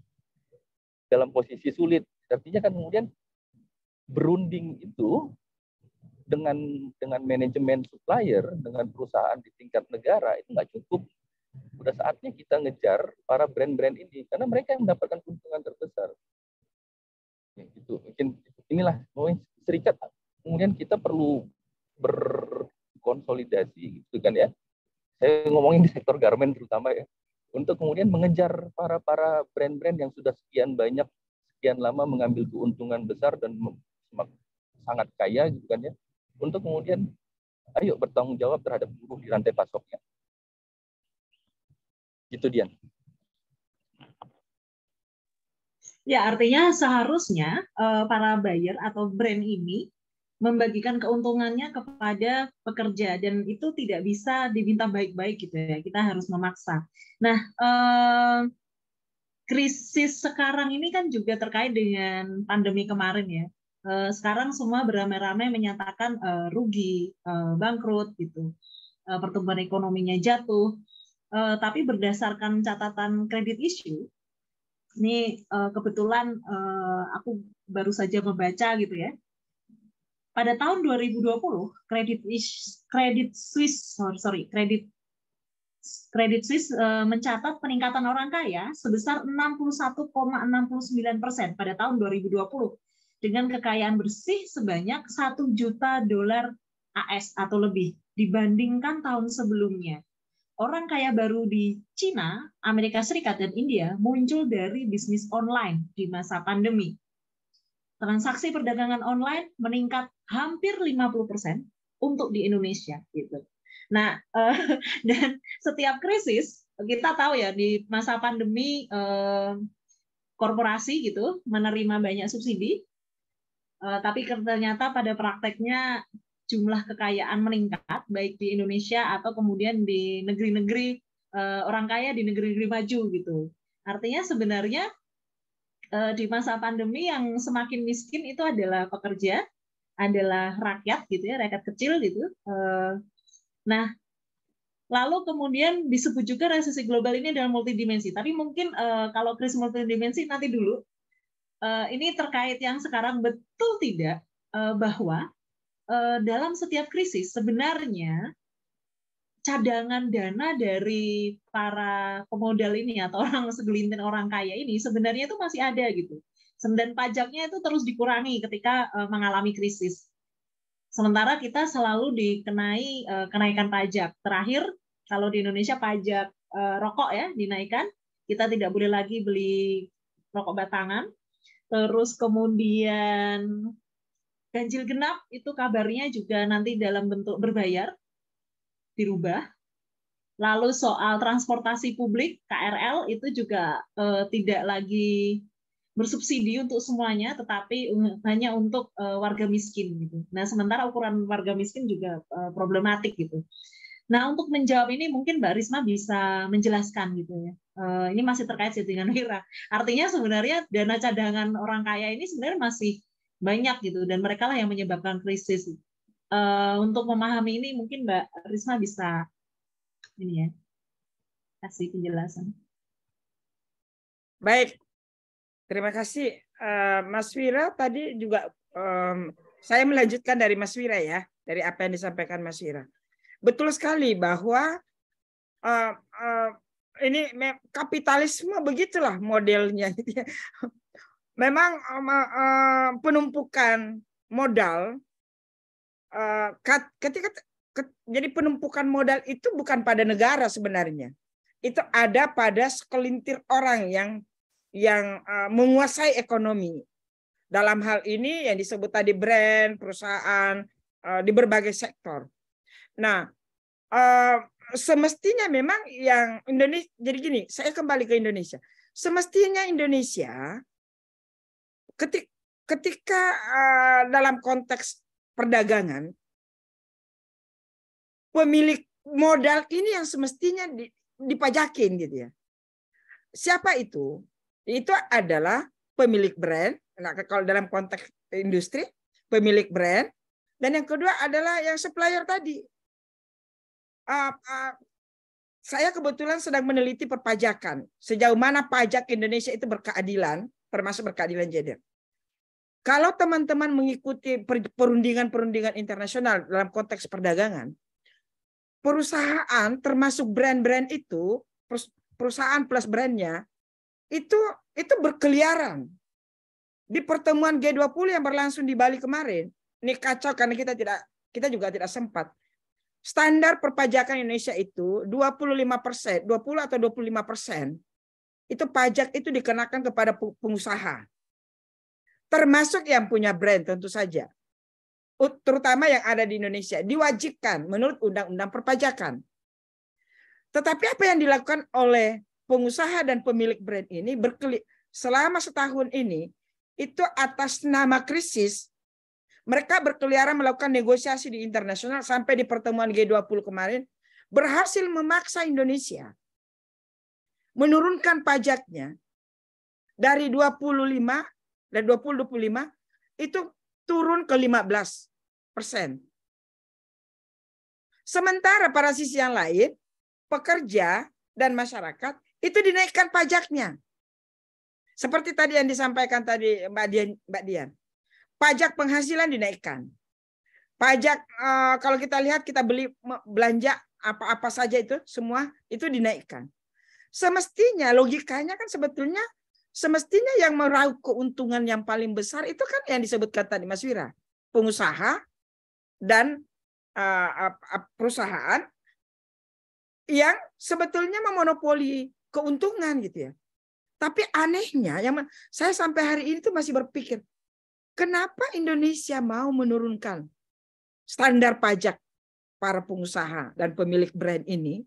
dalam posisi sulit. Artinya kan kemudian berunding itu dengan dengan manajemen supplier dengan perusahaan di tingkat negara itu nggak cukup Udah saatnya kita ngejar para brand-brand ini karena mereka yang mendapatkan keuntungan terbesar. Ya, itu Mungkin inilah mungkin serikat kemudian kita perlu berkonsolidasi gitu kan ya. Saya ngomongin di sektor garment terutama ya untuk kemudian mengejar para para brand-brand yang sudah sekian banyak sekian lama mengambil keuntungan besar dan sangat kaya gitu kan ya untuk kemudian ayo bertanggung jawab terhadap buruh di rantai pasoknya itu Dian.
Ya, artinya seharusnya eh, para buyer atau brand ini membagikan keuntungannya kepada pekerja dan itu tidak bisa diminta baik-baik gitu ya. Kita harus memaksa. Nah, eh, krisis sekarang ini kan juga terkait dengan pandemi kemarin ya. Eh, sekarang semua beramai-ramai menyatakan rugi, bangkrut gitu. pertumbuhan ekonominya jatuh uh, tapi berdasarkan catatan kredit issue ini uh, kebetulan uh, aku baru saja membaca gitu ya pada tahun 2020 kredit is kredit Swiss sorry kredit kredit Swiss mencatat peningkatan orang kaya sebesar 61,69 persen pada tahun 2020 dengan kekayaan bersih sebanyak 1 juta dolar AS atau lebih dibandingkan tahun sebelumnya orang kaya baru di Cina, Amerika Serikat, dan India muncul dari bisnis online di masa pandemi. Transaksi perdagangan online meningkat hampir 50% untuk di Indonesia gitu. Nah, eh, dan setiap krisis kita tahu ya di masa pandemi eh, korporasi gitu menerima banyak subsidi, eh, tapi ternyata pada prakteknya jumlah kekayaan meningkat baik di Indonesia atau kemudian di negeri-negeri eh, orang kaya di negeri-negeri maju gitu. Artinya sebenarnya eh, di masa pandemi yang semakin miskin itu adalah pekerja, adalah rakyat gitu ya, rakyat kecil gitu. Eh, nah, lalu kemudian disebut juga resesi global ini adalah multidimensi. Tapi mungkin kalau krisis multidimensi nanti dulu. ini terkait yang sekarang betul tidak bahwa Eh, dalam setiap krisis sebenarnya cadangan dana dari para pemodal ini atau orang segelintir orang kaya ini sebenarnya itu masih ada gitu. Dan pajaknya itu terus dikurangi ketika eh, mengalami krisis. Sementara kita selalu dikenai eh, kenaikan pajak. Terakhir kalau di Indonesia pajak rokok ya dinaikkan, kita tidak boleh lagi beli rokok batangan. Terus kemudian ganjil genap itu kabarnya juga nanti dalam bentuk berbayar dirubah. Lalu soal transportasi publik KRL itu juga eh, tidak lagi bersubsidi untuk semuanya, tetapi hanya untuk eh, warga miskin. Gitu. Nah, sementara ukuran warga miskin juga eh, problematik gitu. Nah, untuk menjawab ini mungkin Mbak Risma bisa menjelaskan gitu ya. Uh, ini masih terkait dengan Wira. Artinya sebenarnya dana cadangan orang kaya ini sebenarnya masih banyak gitu dan mereka lah yang menyebabkan krisis. Uh, untuk memahami ini mungkin Mbak Risma bisa ini ya kasih penjelasan. Baik,
terima kasih uh, Mas Wira tadi juga um, saya melanjutkan dari Mas Wira ya dari apa yang disampaikan Mas Wira. Betul sekali bahwa uh, uh, ini kapitalisme begitulah modelnya memang uh, penumpukan modal uh, ketika jadi penumpukan modal itu bukan pada negara sebenarnya itu ada pada sekelintir orang yang yang uh, menguasai ekonomi dalam hal ini yang disebut tadi brand perusahaan uh, di berbagai sektor nah uh, semestinya memang yang Indonesia jadi gini saya kembali ke Indonesia semestinya Indonesia ketika, ketika uh, dalam konteks perdagangan pemilik modal ini yang semestinya dipajakin gitu ya. Siapa itu? Itu adalah pemilik brand. Nah, kalau dalam konteks industri, pemilik brand. Dan yang kedua adalah yang supplier tadi. Uh, uh, saya kebetulan sedang meneliti perpajakan. Sejauh mana pajak Indonesia itu berkeadilan, termasuk berkeadilan gender. Kalau teman-teman mengikuti perundingan-perundingan internasional dalam konteks perdagangan, perusahaan termasuk brand-brand itu, perusahaan plus brandnya, itu itu berkeliaran. Di pertemuan G20 yang berlangsung di Bali kemarin, ini kacau karena kita tidak kita juga tidak sempat. Standar perpajakan Indonesia itu 25 persen, 20 atau 25 persen itu pajak itu dikenakan kepada pengusaha termasuk yang punya brand tentu saja, terutama yang ada di Indonesia, diwajibkan menurut undang-undang perpajakan. Tetapi apa yang dilakukan oleh pengusaha dan pemilik brand ini berkelip selama setahun ini itu atas nama krisis mereka berkeliaran melakukan negosiasi di internasional sampai di pertemuan G20 kemarin berhasil memaksa Indonesia menurunkan pajaknya dari 25 dari 20-25 itu turun ke 15 persen. Sementara para sisi yang lain, pekerja dan masyarakat itu dinaikkan pajaknya. Seperti tadi yang disampaikan tadi Mbak Dian, Mbak Dian. Pajak penghasilan dinaikkan. Pajak eh, kalau kita lihat kita beli belanja apa-apa saja itu semua itu dinaikkan. Semestinya logikanya kan sebetulnya Semestinya yang meraup keuntungan yang paling besar itu kan yang disebutkan tadi Mas Wira, pengusaha dan eh, perusahaan yang sebetulnya memonopoli keuntungan gitu ya. Tapi anehnya yang saya sampai hari ini tuh masih berpikir, kenapa Indonesia mau menurunkan standar pajak para pengusaha dan pemilik brand ini?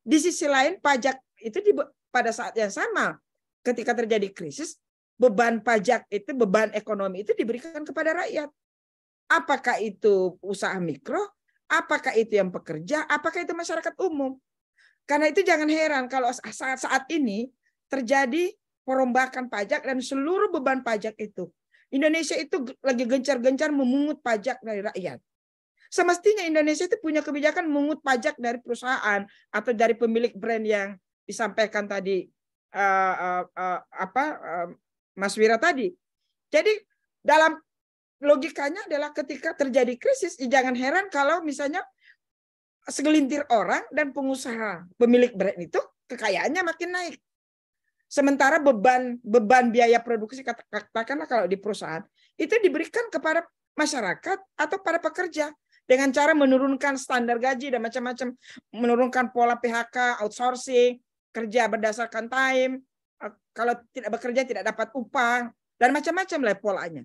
Di sisi lain pajak itu di, pada saat yang sama ketika terjadi krisis, beban pajak itu, beban ekonomi itu diberikan kepada rakyat. Apakah itu usaha mikro, apakah itu yang pekerja, apakah itu masyarakat umum. Karena itu jangan heran kalau saat-saat ini terjadi perombakan pajak dan seluruh beban pajak itu. Indonesia itu lagi gencar-gencar memungut pajak dari rakyat. Semestinya Indonesia itu punya kebijakan memungut pajak dari perusahaan atau dari pemilik brand yang disampaikan tadi uh, uh, apa uh, Mas Wira tadi. Jadi dalam logikanya adalah ketika terjadi krisis, ya jangan heran kalau misalnya segelintir orang dan pengusaha pemilik brand itu kekayaannya makin naik. Sementara beban beban biaya produksi katakanlah kalau di perusahaan itu diberikan kepada masyarakat atau para pekerja dengan cara menurunkan standar gaji dan macam-macam, menurunkan pola PHK, outsourcing, kerja berdasarkan time, eh, kalau tidak bekerja tidak dapat upah, dan macam-macam lah polanya.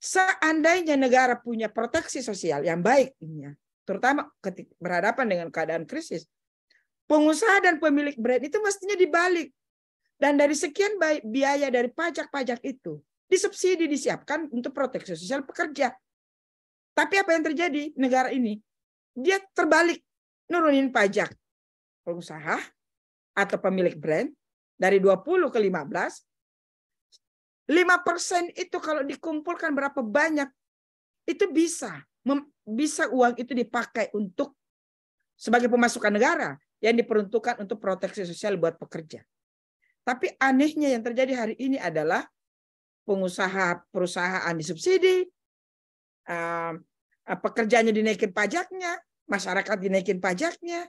Seandainya negara punya proteksi sosial yang baik, ya, terutama ketika berhadapan dengan keadaan krisis, pengusaha dan pemilik brand itu mestinya dibalik. Dan dari sekian biaya dari pajak-pajak itu, disubsidi disiapkan untuk proteksi sosial pekerja. Tapi apa yang terjadi negara ini? Dia terbalik, nurunin pajak pengusaha, atau pemilik brand dari 20 ke 15 5% itu kalau dikumpulkan berapa banyak itu bisa bisa uang itu dipakai untuk sebagai pemasukan negara yang diperuntukkan untuk proteksi sosial buat pekerja. Tapi anehnya yang terjadi hari ini adalah pengusaha perusahaan disubsidi, pekerjanya dinaikin pajaknya, masyarakat dinaikin pajaknya,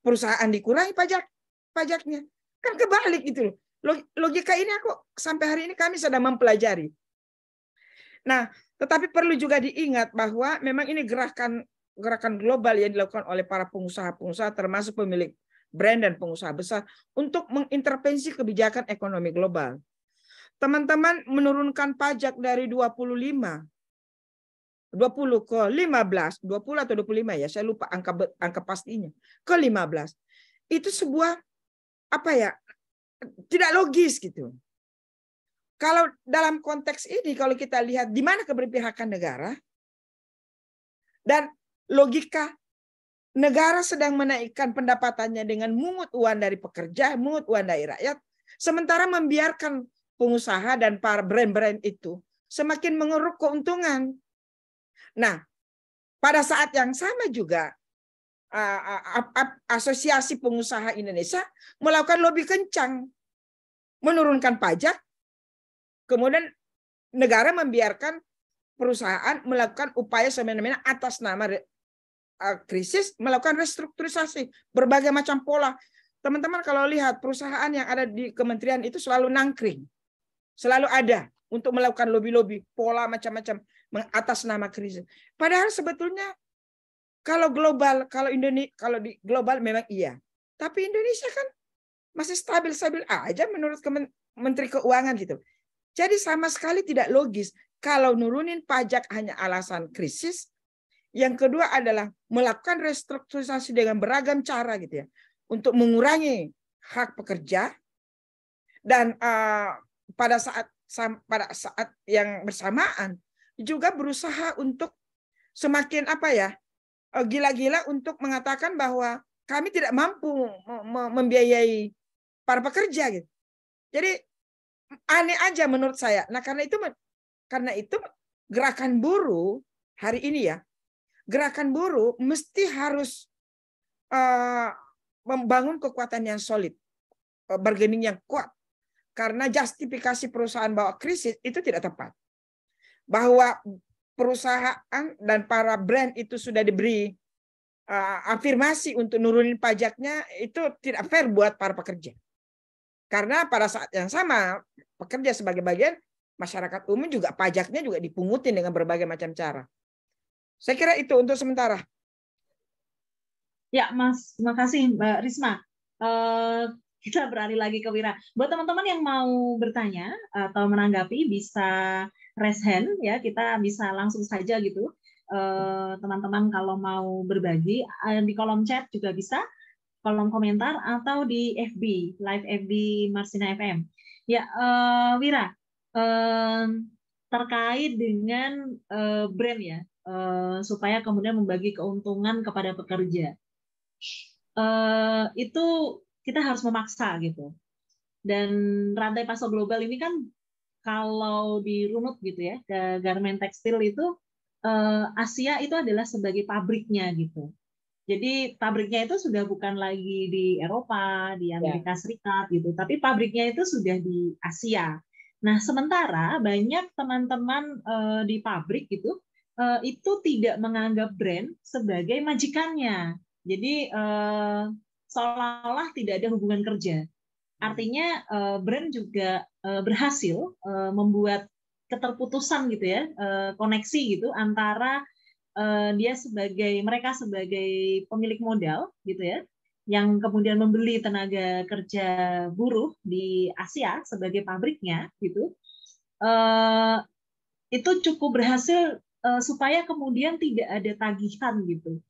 perusahaan dikurangi pajak, pajaknya. Kan kebalik itu loh. Logika ini aku sampai hari ini kami sedang mempelajari. Nah, tetapi perlu juga diingat bahwa memang ini gerakan gerakan global yang dilakukan oleh para pengusaha-pengusaha termasuk pemilik brand dan pengusaha besar untuk mengintervensi kebijakan ekonomi global. Teman-teman menurunkan pajak dari 25 20 ke 15, 20 atau 25 ya, saya lupa angka angka pastinya, ke 15. Itu sebuah apa ya tidak logis gitu. Kalau dalam konteks ini kalau kita lihat di mana keberpihakan negara dan logika negara sedang menaikkan pendapatannya dengan mungut uang dari pekerja, mungut uang dari rakyat, sementara membiarkan pengusaha dan para brand-brand itu semakin mengeruk keuntungan. Nah, pada saat yang sama juga Asosiasi Pengusaha Indonesia melakukan lobby kencang, menurunkan pajak, kemudian negara membiarkan perusahaan melakukan upaya semena-mena atas nama krisis melakukan restrukturisasi berbagai macam pola. Teman-teman kalau lihat perusahaan yang ada di kementerian itu selalu nangkring. Selalu ada untuk melakukan lobby-lobby, pola macam-macam mengatas nama krisis. Padahal sebetulnya kalau global, kalau Indonesia, kalau di global memang iya. Tapi Indonesia kan masih stabil-stabil aja menurut Menteri Keuangan gitu. Jadi sama sekali tidak logis kalau nurunin pajak hanya alasan krisis. Yang kedua adalah melakukan restrukturisasi dengan beragam cara gitu ya untuk mengurangi hak pekerja dan uh, pada saat pada saat yang bersamaan juga berusaha untuk semakin apa ya Eh, gila-gila untuk mengatakan bahwa kami tidak mampu membiayai para pekerja gitu. Jadi aneh aja menurut saya. Nah, karena itu karena itu gerakan buruh hari ini ya. Gerakan buruh mesti harus uh, membangun kekuatan yang solid, eh, bargaining yang kuat. Karena justifikasi perusahaan bahwa krisis itu tidak tepat. Bahwa perusahaan dan para brand itu sudah diberi uh, afirmasi untuk nurunin pajaknya itu tidak fair buat para pekerja. Karena pada saat yang sama pekerja sebagai bagian masyarakat umum juga pajaknya juga dipungutin dengan berbagai macam cara.
Saya kira itu untuk sementara. Ya, Mas. Terima kasih, Mbak Risma. Uh, kita beralih lagi ke Wira. Buat teman-teman yang mau bertanya atau menanggapi, bisa raise hand ya kita bisa langsung saja gitu eh, teman-teman kalau mau berbagi eh, di kolom chat juga bisa kolom komentar atau di FB live FB Marsina FM ya eh, Wira terkait dengan brand ya supaya kemudian membagi keuntungan kepada pekerja itu kita harus memaksa gitu dan rantai pasok global ini kan kalau dirunut gitu ya ke garmen tekstil itu eh, Asia itu adalah sebagai pabriknya gitu. Jadi pabriknya itu sudah bukan lagi di Eropa, di ya. Amerika Serikat gitu, tapi pabriknya itu sudah di Asia. Nah, sementara banyak teman-teman eh, di pabrik gitu uh, itu tidak menganggap brand sebagai majikannya. Jadi uh, seolah-olah tidak ada hubungan kerja. Artinya eh, brand juga eh, berhasil eh, membuat keterputusan gitu ya, koneksi gitu antara dia sebagai mereka sebagai pemilik modal gitu ya, yang kemudian membeli tenaga kerja buruh di Asia sebagai pabriknya gitu uh, itu cukup berhasil uh, supaya kemudian tidak ada tagihan gitu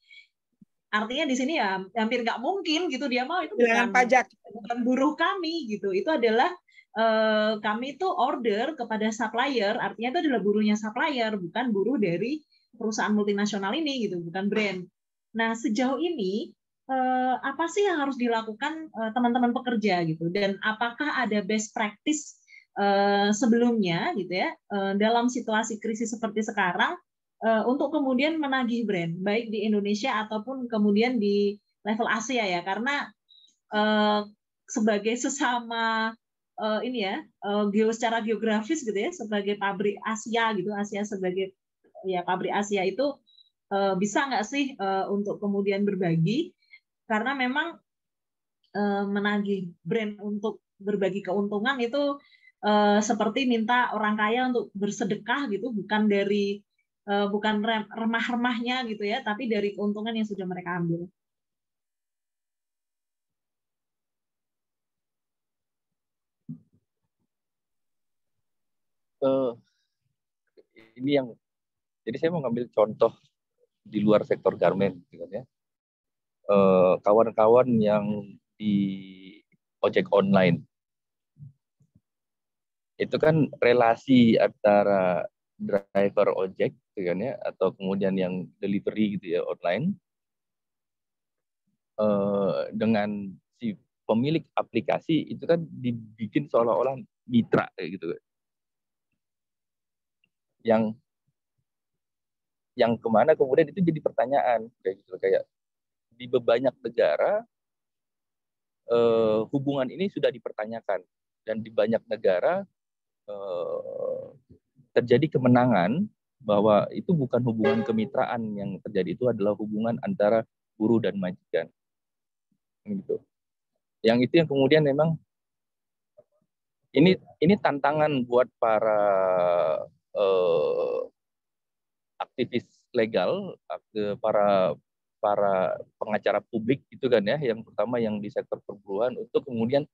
Artinya di sini ya hampir nggak mungkin gitu dia mau itu bukan pajak, bukan buruh kami gitu. Itu adalah eh, kami itu order kepada supplier, artinya itu adalah buruhnya supplier, bukan buruh dari perusahaan multinasional ini gitu, bukan brand. Nah, sejauh ini eh, apa sih yang harus dilakukan eh, teman-teman eh, pekerja gitu dan apakah ada best practice eh, sebelumnya gitu ya eh, dalam situasi krisis seperti sekarang Eh, untuk kemudian menagih brand baik di Indonesia ataupun kemudian di level Asia ya karena uh, sebagai sesama uh, ini ya geo secara geografis gitu ya sebagai pabrik Asia gitu Asia sebagai ya pabrik Asia itu bisa nggak sih untuk kemudian berbagi karena memang menagih brand untuk berbagi keuntungan itu seperti minta orang kaya untuk bersedekah gitu bukan dari Eh, bukan remah-remahnya gitu ya, tapi dari keuntungan yang sudah mereka ambil.
Uh, ini yang jadi saya mau ngambil contoh di luar sektor garmen gitu kan ya. kawan eh, kawan-kawan yang di ojek online itu kan relasi antara driver ojek gitu kan ya atau kemudian yang delivery gitu ya online uh, dengan si pemilik aplikasi itu kan dibikin seolah-olah mitra kayak gitu yang yang kemana kemudian itu jadi pertanyaan kayak gitu kayak di banyak negara eh, hubungan ini sudah dipertanyakan dan di banyak negara eh, terjadi kemenangan bahwa itu bukan hubungan kemitraan yang terjadi itu adalah hubungan antara guru dan majikan. Gitu. Yang itu yang kemudian memang ini ini tantangan buat para eh, aktivis legal, eh, para para pengacara publik gitu kan ya, yang pertama yang di sektor perguruan untuk kemudian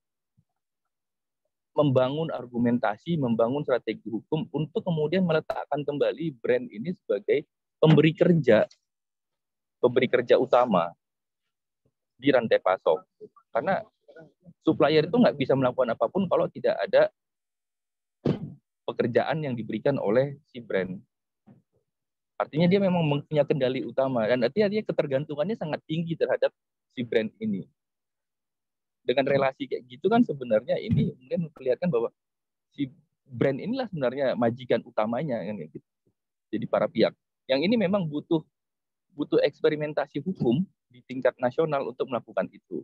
membangun argumentasi, membangun strategi hukum untuk kemudian meletakkan kembali brand ini sebagai pemberi kerja, pemberi kerja utama di rantai pasok. Karena supplier itu nggak bisa melakukan apapun kalau tidak ada pekerjaan yang diberikan oleh si brand. Artinya dia memang punya kendali utama dan artinya dia ketergantungannya sangat tinggi terhadap si brand ini dengan relasi kayak gitu kan sebenarnya ini mungkin kelihatan bahwa si brand inilah sebenarnya majikan utamanya kan kayak gitu. Jadi para pihak. Yang ini memang butuh butuh eksperimentasi hukum di tingkat nasional untuk melakukan itu.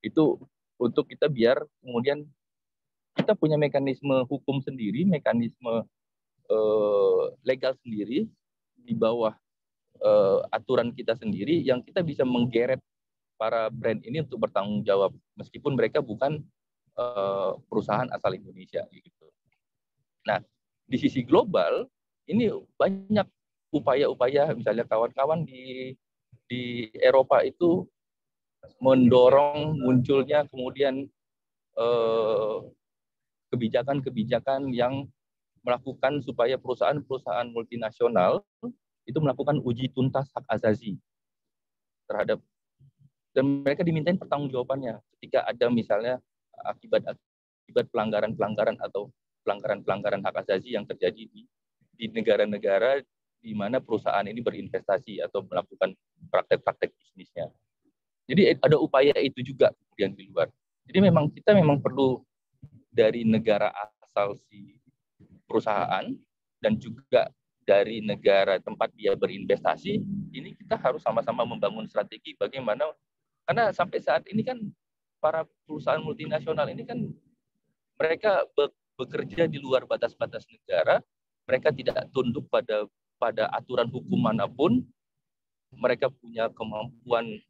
Itu untuk kita biar kemudian kita punya mekanisme hukum sendiri, mekanisme eh, legal sendiri di bawah eh, aturan kita sendiri yang kita bisa menggeret para brand ini untuk bertanggung jawab meskipun mereka bukan uh, perusahaan asal Indonesia gitu. Nah, di sisi global ini banyak upaya-upaya misalnya kawan-kawan di di Eropa itu mendorong munculnya kemudian kebijakan eh, kebijakan-kebijakan yang melakukan supaya perusahaan-perusahaan multinasional itu melakukan uji tuntas hak asasi terhadap dan mereka dimintain pertanggungjawabannya ketika ada misalnya eh, akibat akibat pelanggaran-pelanggaran atau pelanggaran-pelanggaran hak asasi yang terjadi di di negara-negara di mana perusahaan ini berinvestasi atau melakukan praktek-praktek bisnisnya. Jadi eh, ada upaya itu juga kemudian di luar. Jadi memang kita memang perlu dari negara asal si perusahaan dan juga dari negara tempat dia berinvestasi, ini kita harus sama-sama membangun strategi bagaimana karena sampai saat ini kan para perusahaan multinasional ini kan mereka bekerja di luar batas-batas negara, mereka tidak tunduk pada pada aturan hukum manapun, mereka punya kemampuan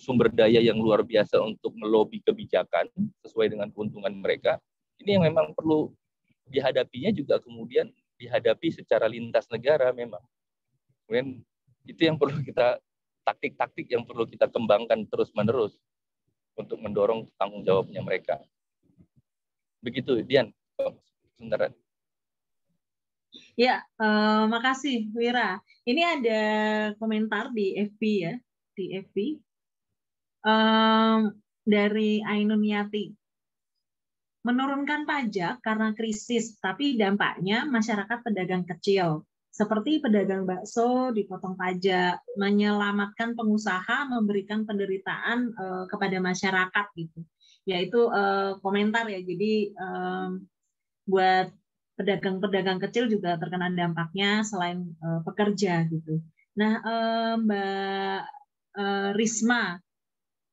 sumber daya yang luar biasa untuk melobi kebijakan sesuai dengan keuntungan mereka. Ini yang memang perlu dihadapinya juga kemudian dihadapi secara lintas negara memang. Kemudian itu yang perlu kita taktik-taktik yang perlu kita kembangkan terus-menerus untuk mendorong tanggung jawabnya mereka. Begitu, Dian. Oh, sebentar.
Ya, uh, makasih Wira. Ini ada komentar di FB ya, di FB um, dari Ainun Yati. Menurunkan pajak karena krisis, tapi dampaknya masyarakat pedagang kecil seperti pedagang bakso dipotong pajak, menyelamatkan pengusaha, memberikan penderitaan uh, kepada masyarakat gitu. Yaitu uh, komentar ya. Jadi um, buat pedagang-pedagang kecil juga terkena dampaknya selain uh, pekerja gitu. Nah, uh, Mbak uh, Risma,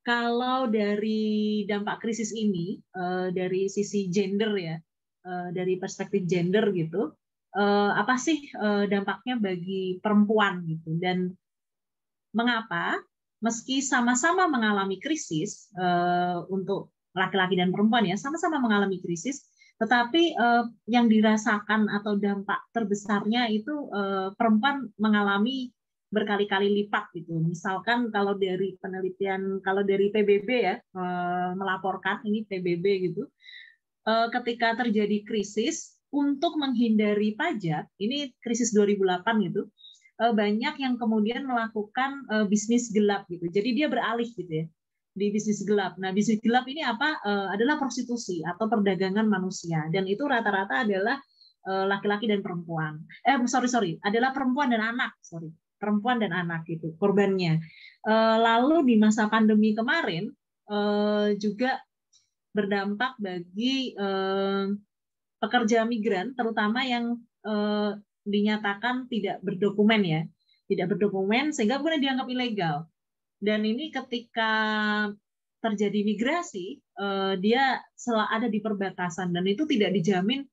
kalau dari dampak krisis ini uh, dari sisi gender ya, uh, dari perspektif gender gitu, uh, apa sih uh, dampaknya bagi perempuan gitu dan mengapa meski sama-sama mengalami krisis uh, untuk laki-laki dan perempuan ya sama-sama mengalami krisis tetapi uh, yang dirasakan atau dampak terbesarnya itu uh, perempuan mengalami berkali-kali lipat gitu. Misalkan kalau dari penelitian kalau dari PBB ya melaporkan ini PBB gitu, ketika terjadi krisis untuk menghindari pajak, ini krisis 2008 gitu, eh, banyak yang kemudian melakukan eh, bisnis gelap gitu. Jadi dia beralih gitu ya di bisnis gelap. Nah, bisnis gelap ini apa? Eh, adalah prostitusi atau perdagangan manusia dan itu rata-rata adalah laki-laki dan perempuan. Eh, sorry sorry, adalah perempuan dan anak. Sorry, perempuan dan anak gitu korbannya. Lalu di masa pandemi kemarin juga berdampak bagi pekerja migran terutama yang eh, dinyatakan tidak berdokumen ya tidak berdokumen sehingga kemudian dianggap ilegal dan ini ketika terjadi migrasi eh, dia selalu ada di perbatasan dan itu tidak dijamin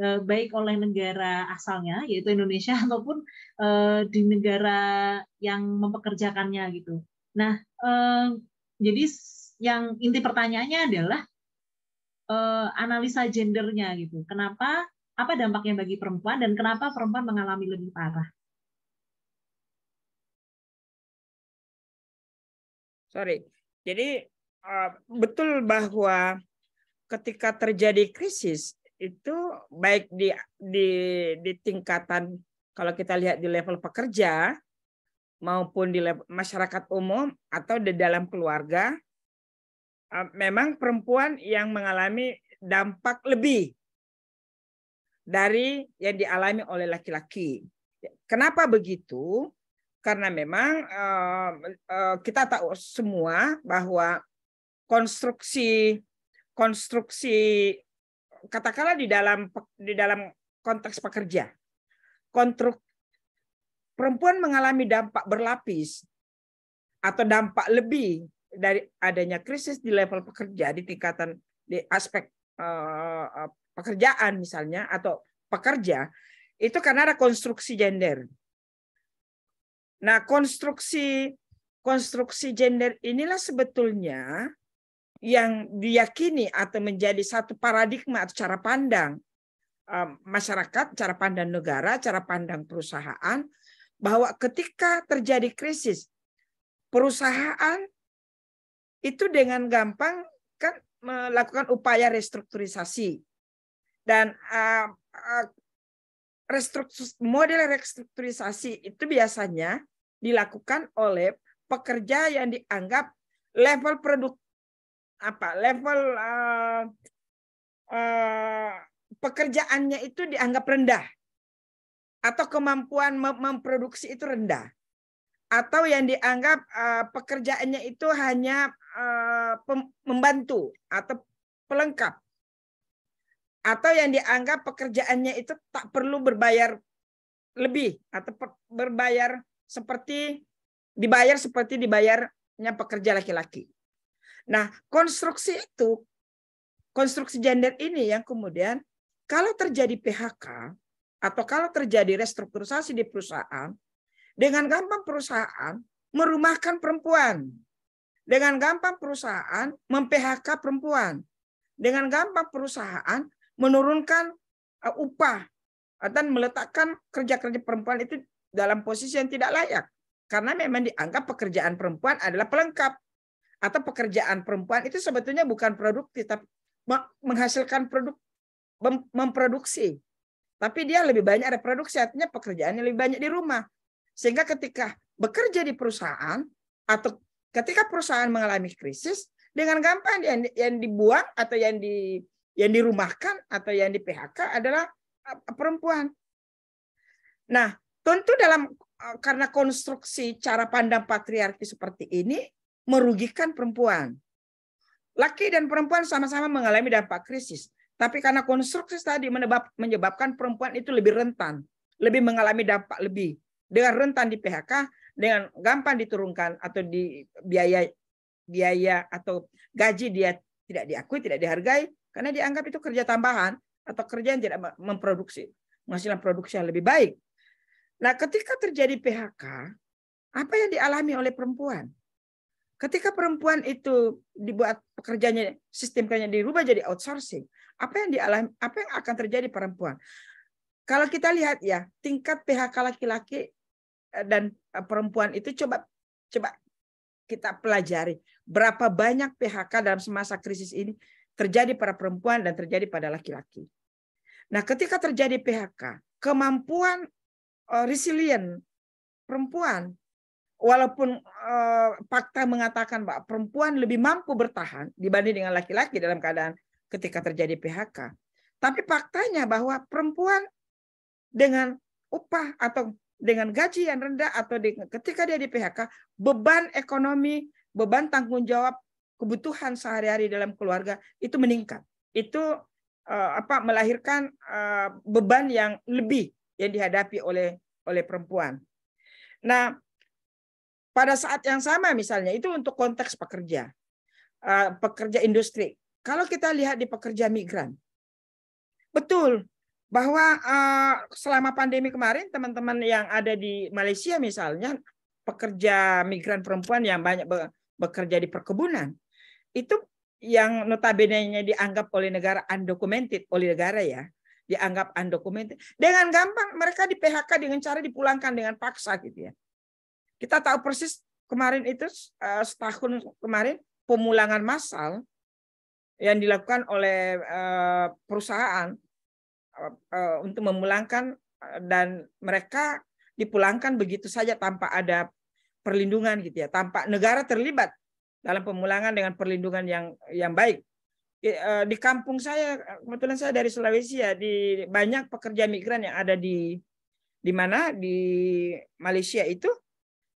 eh, baik oleh negara asalnya yaitu Indonesia ataupun eh, di negara yang mempekerjakannya gitu nah eh, jadi yang inti pertanyaannya adalah uh, analisa gendernya gitu. Kenapa? Apa dampaknya bagi perempuan dan kenapa perempuan mengalami lebih parah?
Sorry. Jadi uh, betul bahwa ketika terjadi krisis itu baik di di di tingkatan kalau kita lihat di level pekerja maupun di level, masyarakat umum atau di dalam keluarga Ah, memang perempuan yang mengalami dampak lebih dari yang dialami oleh laki-laki. Kenapa begitu? Karena memang eh, eh, kita tahu semua bahwa konstruksi konstruksi katakanlah di dalam di dalam konteks pekerja, konstruk perempuan mengalami dampak berlapis atau dampak lebih dari adanya krisis di level pekerja di tingkatan di aspek eh, eh, pekerjaan misalnya atau pekerja itu karena ada konstruksi gender. Nah, konstruksi konstruksi gender inilah sebetulnya yang diyakini atau menjadi satu paradigma atau cara pandang eh, masyarakat, cara pandang negara, cara pandang perusahaan bahwa ketika terjadi krisis perusahaan itu dengan gampang kan melakukan upaya restrukturisasi dan ah, ah, restruktur model restrukturisasi itu biasanya dilakukan oleh pekerja yang dianggap level produk apa level uh, uh, pekerjaannya itu dianggap rendah atau kemampuan memproduksi itu rendah atau yang dianggap uh, pekerjaannya itu hanya uh, membantu atau pelengkap atau yang dianggap pekerjaannya itu tak perlu berbayar lebih atau berbayar seperti dibayar seperti dibayarnya pekerja laki-laki. Nah, konstruksi itu konstruksi gender ini yang kemudian kalau terjadi PHK atau kalau terjadi restrukturisasi di perusahaan dengan gampang perusahaan merumahkan perempuan dengan gampang perusahaan memphk perempuan. Dengan gampang perusahaan menurunkan uh, upah dan meletakkan kerja-kerja perempuan itu dalam posisi yang tidak layak. Karena memang dianggap pekerjaan perempuan adalah pelengkap. Atau pekerjaan perempuan itu sebetulnya bukan produktif, tapi menghasilkan produk, memproduksi. Tapi dia lebih banyak ada produksi, artinya pekerjaannya lebih banyak di rumah. Sehingga ketika bekerja di perusahaan atau Ketika perusahaan mengalami krisis, dengan gampang yang, yang dibuang atau yang di yang dirumahkan atau yang di PHK adalah perempuan. Nah, tentu dalam e, karena konstruksi cara pandang patriarki seperti ini merugikan perempuan. Laki dan perempuan sama-sama mengalami dampak krisis, tapi karena konstruksi tadi menyebabkan perempuan itu lebih rentan, lebih mengalami dampak lebih dengan rentan di PHK dengan gampang diturunkan atau di biaya biaya atau gaji dia tidak diakui, tidak dihargai karena dianggap itu kerja tambahan atau kerja yang tidak memproduksi, menghasilkan produksi yang lebih baik. Nah, ketika terjadi PHK, apa yang dialami oleh perempuan? Ketika perempuan itu dibuat pekerjaannya sistem kerjanya dirubah jadi outsourcing, apa yang dialami apa yang akan terjadi perempuan? Kalau kita lihat ya, tingkat PHK laki-laki Eh, dan eh, perempuan itu coba coba kita pelajari berapa banyak PHK dalam semasa krisis ini terjadi pada perempuan dan terjadi pada laki-laki. Nah, ketika terjadi PHK, kemampuan eh, resilient perempuan walaupun uh, fakta mengatakan bahwa perempuan lebih mampu bertahan dibanding dengan laki-laki dalam keadaan ketika terjadi PHK. Tapi faktanya bahwa perempuan dengan upah atau dengan gaji yang rendah atau di, ketika dia di PHK, beban ekonomi, beban tanggung jawab, kebutuhan sehari-hari dalam keluarga itu meningkat. Itu uh, apa melahirkan uh, beban yang lebih yang dihadapi oleh oleh perempuan. Nah, pada saat yang sama misalnya itu untuk konteks pekerja uh, pekerja industri. Kalau kita lihat di pekerja migran, betul bahwa uh, selama pandemi kemarin teman-teman yang ada di Malaysia misalnya pekerja migran perempuan yang banyak be bekerja di perkebunan itu yang notabene-nya dianggap oleh negara undocumented oleh negara ya dianggap undocumented dengan gampang mereka di PHK dengan cara dipulangkan dengan paksa gitu ya kita tahu persis kemarin itu uh, setahun kemarin pemulangan massal yang dilakukan oleh uh, perusahaan Eh, eh, untuk memulangkan eh, dan mereka dipulangkan begitu saja tanpa ada perlindungan gitu ya, tanpa negara terlibat dalam pemulangan dengan perlindungan yang yang baik. Di, di kampung saya, kebetulan saya dari Sulawesi ya, di banyak pekerja migran yang ada di di mana di Malaysia itu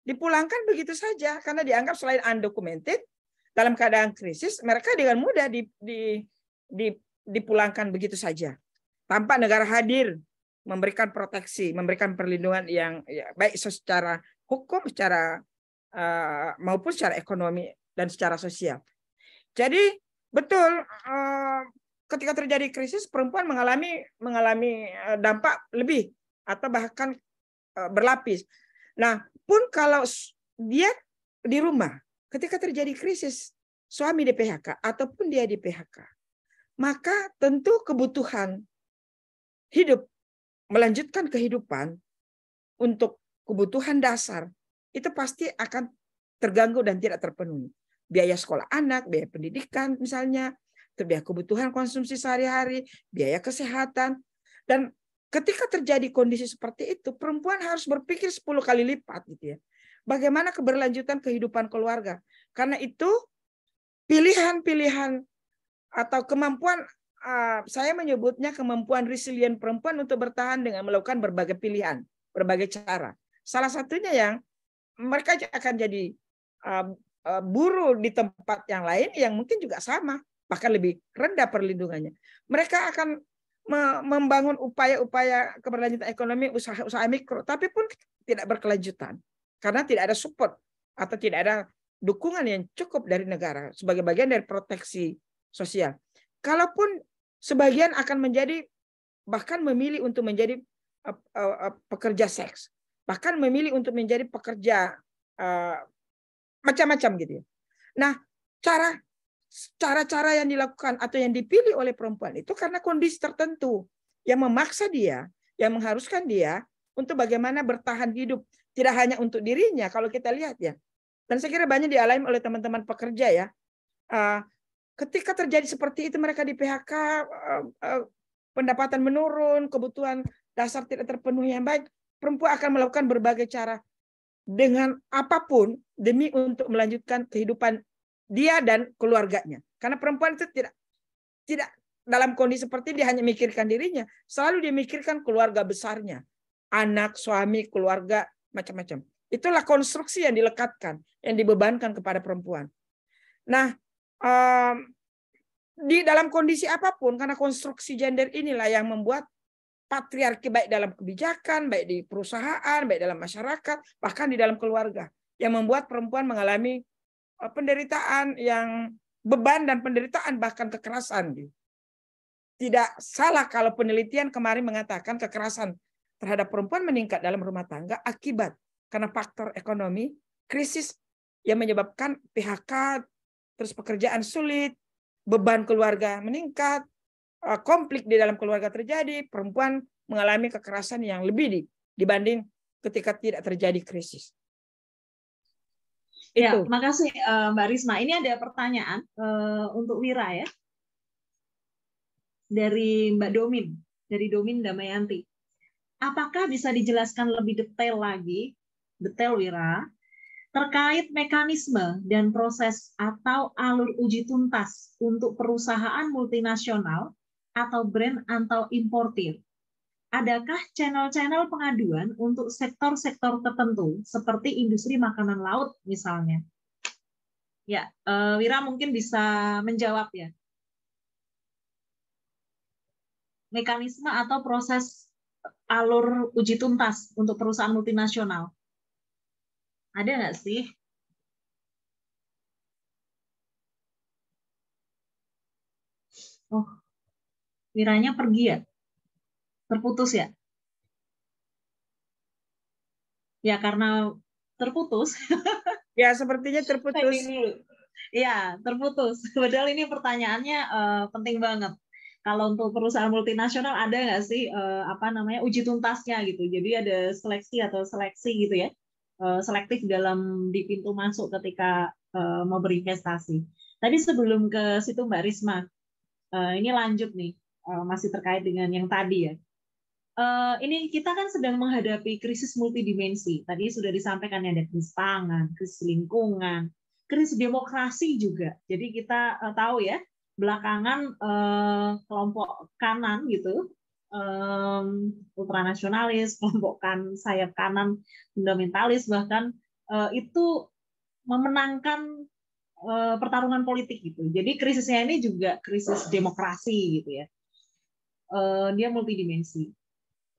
dipulangkan begitu saja karena dianggap selain undocumented dalam keadaan krisis mereka dengan mudah di, di, di dipulangkan begitu saja tanpa negara hadir memberikan proteksi, memberikan perlindungan yang ya, baik secara hukum, secara uh, maupun secara ekonomi dan secara sosial. Jadi betul uh, ketika terjadi krisis perempuan mengalami mengalami eh, dampak lebih atau bahkan uh, berlapis. Nah, pun kalau dia di rumah ketika terjadi krisis suami di PHK ataupun dia di PHK, maka tentu kebutuhan hidup melanjutkan kehidupan untuk kebutuhan dasar itu pasti akan terganggu dan tidak terpenuhi. Biaya sekolah anak, biaya pendidikan misalnya, biaya kebutuhan konsumsi sehari-hari, biaya kesehatan. Dan ketika terjadi kondisi seperti itu, perempuan harus berpikir 10 kali lipat gitu ya. Bagaimana keberlanjutan kehidupan keluarga? Karena itu pilihan-pilihan atau kemampuan Ah, saya menyebutnya kemampuan resilient perempuan untuk bertahan dengan melakukan berbagai pilihan, berbagai cara. Salah satunya yang mereka akan jadi ah, ah, buruh di tempat yang lain yang mungkin juga sama, bahkan lebih rendah perlindungannya. Mereka akan membangun upaya-upaya keberlanjutan ekonomi usaha-usaha mikro, tapi pun tidak berkelanjutan karena tidak ada support atau tidak ada dukungan yang cukup dari negara sebagai bagian dari proteksi sosial kalaupun sebagian akan menjadi bahkan memilih untuk menjadi pekerja seks, bahkan memilih untuk menjadi pekerja macam-macam gitu. Ya. Nah, cara cara-cara yang dilakukan atau yang dipilih oleh perempuan itu karena kondisi tertentu yang memaksa dia, yang mengharuskan dia untuk bagaimana bertahan hidup, tidak hanya untuk dirinya kalau kita lihat ya. Dan saya kira banyak dialami oleh teman-teman pekerja ya. Ketika terjadi seperti itu mereka di PHK, eh, eh, pendapatan menurun, kebutuhan dasar tidak terpenuhi yang baik, perempuan akan melakukan berbagai cara dengan apapun demi untuk melanjutkan kehidupan dia dan keluarganya. Karena perempuan itu tidak tidak dalam kondisi seperti dia hanya mikirkan dirinya, selalu dia mikirkan keluarga besarnya, anak, suami, keluarga, macam-macam. Itulah konstruksi yang dilekatkan, yang dibebankan kepada perempuan. Nah, um, di dalam kondisi apapun karena konstruksi gender inilah yang membuat patriarki baik dalam kebijakan, baik di perusahaan, baik dalam masyarakat, bahkan di dalam keluarga yang membuat perempuan mengalami eh, penderitaan yang beban dan penderitaan bahkan kekerasan. Gitu. Tidak salah kalau penelitian kemarin mengatakan kekerasan terhadap perempuan meningkat dalam rumah tangga akibat karena faktor ekonomi, krisis yang menyebabkan PHK terus pekerjaan sulit, beban keluarga meningkat, eh, konflik di dalam keluarga terjadi, perempuan mengalami kekerasan yang lebih dibanding ketika tidak terjadi krisis.
Ya, Itu. Ya, kasih eh, Mbak Risma. Ini ada pertanyaan eh, untuk Wira ya. Dari Mbak Domin, dari Domin Damayanti. Apakah bisa dijelaskan lebih detail lagi, detail Wira, terkait mekanisme dan proses atau alur uji tuntas untuk perusahaan multinasional atau brand atau importir. Adakah channel-channel pengaduan untuk sektor-sektor tertentu seperti industri makanan laut misalnya? Ya, eh, Wira mungkin bisa menjawab ya. Mekanisme atau proses alur uji tuntas untuk perusahaan multinasional. Ada nggak sih? Oh, miranya pergi ya? Terputus ya? Ya, karena terputus. ya, sepertinya terputus. Iya, terputus. Padahal ini pertanyaannya uh, penting banget kalau untuk perusahaan multinasional ada nggak sih uh, apa namanya uji tuntasnya gitu jadi ada seleksi atau seleksi gitu ya Eh, selektif dalam di pintu masuk ketika uh, mau berinvestasi. Tadi sebelum ke situ Mbak Risma, uh, ini lanjut nih uh, masih terkait dengan yang tadi ya. Uh, ini kita kan sedang menghadapi krisis multidimensi. Tadi sudah disampaikan ya, ada krisis pangan, krisis lingkungan, krisis demokrasi juga. Jadi kita uh, tahu ya belakangan uh, kelompok kanan gitu um, ultranasionalis, kelompok sayap kanan fundamentalis bahkan uh, itu memenangkan uh, pertarungan politik gitu. Jadi krisisnya ini juga krisis demokrasi gitu ya. Uh, dia multidimensi.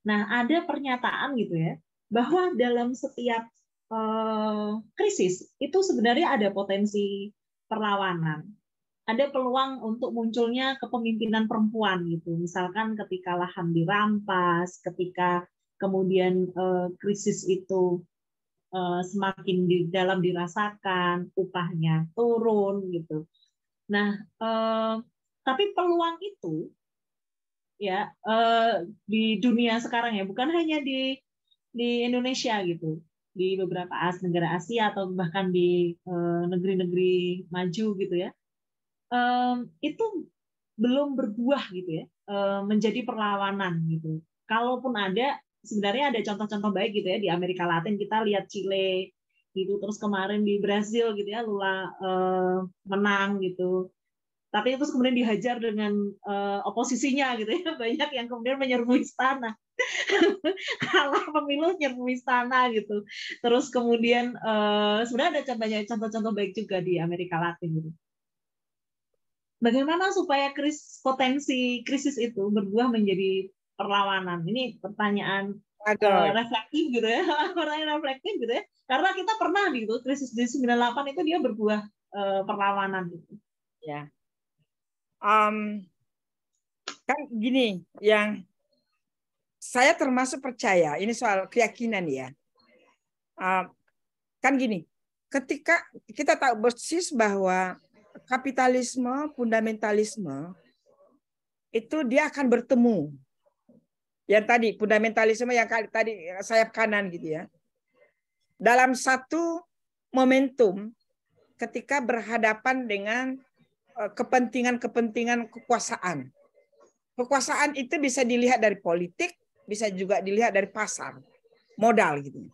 Nah, ada pernyataan gitu ya bahwa dalam setiap uh, krisis itu sebenarnya ada potensi perlawanan ada peluang untuk munculnya kepemimpinan perempuan gitu. Misalkan ketika lahan dirampas, ketika kemudian eh, krisis itu eh, semakin di dalam dirasakan, upahnya turun gitu. Nah, eh, tapi peluang itu ya eh, di dunia sekarang ya, bukan hanya di di Indonesia gitu di beberapa as negara Asia atau bahkan di eh, negeri-negeri maju gitu ya um, itu belum berbuah gitu ya eh, menjadi perlawanan gitu. Kalaupun ada sebenarnya ada contoh-contoh baik gitu ya di Amerika Latin kita lihat Chile gitu terus kemarin di Brasil gitu ya Lula uh, menang gitu tapi terus kemudian dihajar dengan uh, oposisinya gitu ya banyak yang kemudian menyerbu istana kalah pemilu nyerbu istana gitu terus kemudian uh, sebenarnya ada banyak contoh-contoh baik juga di Amerika Latin gitu bagaimana supaya kris, potensi krisis itu berbuah menjadi perlawanan? Ini pertanyaan uh, reflektif gitu ya, pertanyaan reflektif gitu ya. Karena kita pernah gitu krisis di 98 itu dia berbuah uh, perlawanan gitu. Ya. Um, kan gini, yang
saya termasuk percaya ini soal keyakinan ya. Uh, kan gini, ketika kita tahu persis bahwa kapitalisme, fundamentalisme itu dia akan bertemu. Yang tadi fundamentalisme yang tadi eh, sayap kanan gitu ya. Dalam satu momentum ketika berhadapan dengan eh, kepentingan-kepentingan kekuasaan. Kekuasaan itu bisa dilihat dari politik, bisa juga dilihat dari pasar, modal gitu.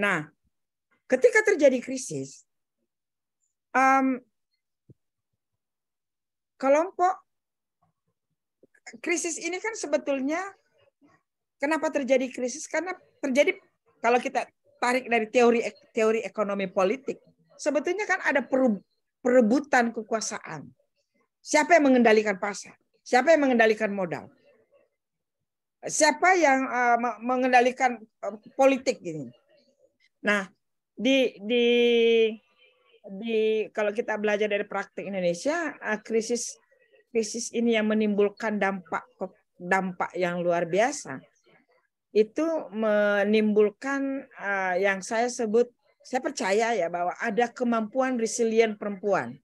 Nah, ketika terjadi krisis, um, kelompok krisis ini kan sebetulnya kenapa terjadi krisis karena terjadi kalau kita tarik dari teori teori ekonomi politik sebetulnya kan ada perebutan kekuasaan siapa yang mengendalikan pasar siapa yang mengendalikan modal siapa yang eh, mengendalikan eh, politik ini nah di di di kalau kita belajar dari praktik Indonesia eh, krisis krisis ini yang menimbulkan dampak dampak yang luar biasa itu menimbulkan eh, yang saya sebut saya percaya ya bahwa ada kemampuan resilient perempuan.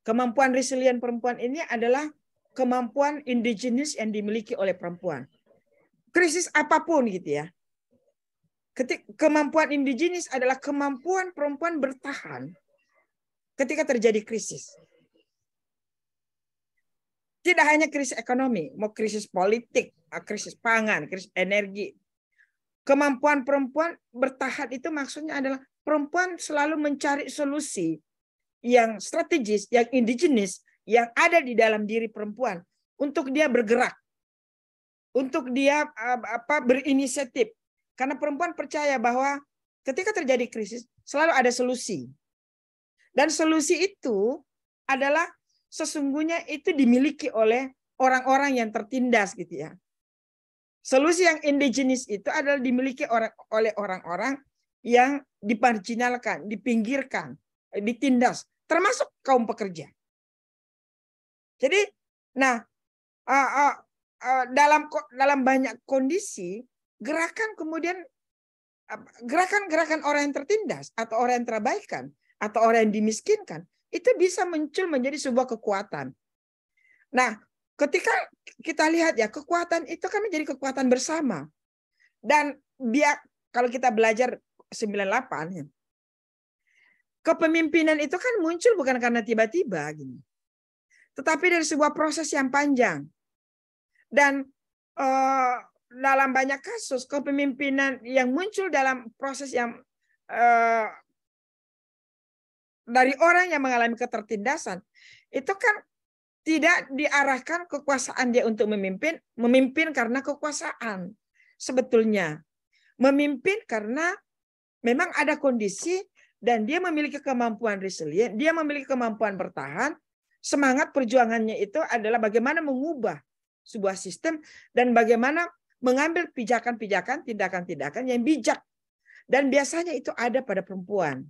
Kemampuan resilient perempuan ini adalah kemampuan indigenous yang dimiliki oleh perempuan. Krisis apapun gitu ya. Ketik, kemampuan indigenis adalah kemampuan perempuan bertahan ketika terjadi krisis. Tidak hanya krisis ekonomi, mau krisis politik, ah, krisis pangan, krisis energi. Kemampuan perempuan bertahan itu maksudnya adalah perempuan selalu mencari solusi yang strategis, yang indigenis, yang ada di dalam diri perempuan untuk dia bergerak, untuk dia ah, apa berinisiatif, karena perempuan percaya bahwa ketika terjadi krisis selalu ada solusi. Dan solusi itu adalah sesungguhnya itu dimiliki oleh orang-orang yang tertindas gitu ya. Solusi yang indigenous itu adalah dimiliki oleh orang-orang yang diparjinalkan, dipinggirkan, eh, ditindas, termasuk kaum pekerja. Jadi, nah, uh, uh, uh, dalam dalam banyak kondisi gerakan kemudian gerakan-gerakan orang yang tertindas atau orang yang terabaikan atau orang yang dimiskinkan itu bisa muncul menjadi sebuah kekuatan. Nah, ketika kita lihat ya kekuatan itu kan menjadi kekuatan bersama. Dan biar kalau kita belajar 98 ya, kepemimpinan itu kan muncul bukan karena tiba-tiba gini. Tetapi dari sebuah proses yang panjang. Dan eh, dalam banyak kasus kepemimpinan yang muncul dalam proses yang uh, dari orang yang mengalami ketertindasan itu kan tidak diarahkan kekuasaan dia untuk memimpin, memimpin karena kekuasaan sebetulnya. Memimpin karena memang ada kondisi dan dia memiliki kemampuan resilient, dia memiliki kemampuan bertahan, semangat perjuangannya itu adalah bagaimana mengubah sebuah sistem dan bagaimana mengambil pijakan-pijakan, tindakan-tindakan yang bijak. Dan biasanya itu ada pada perempuan.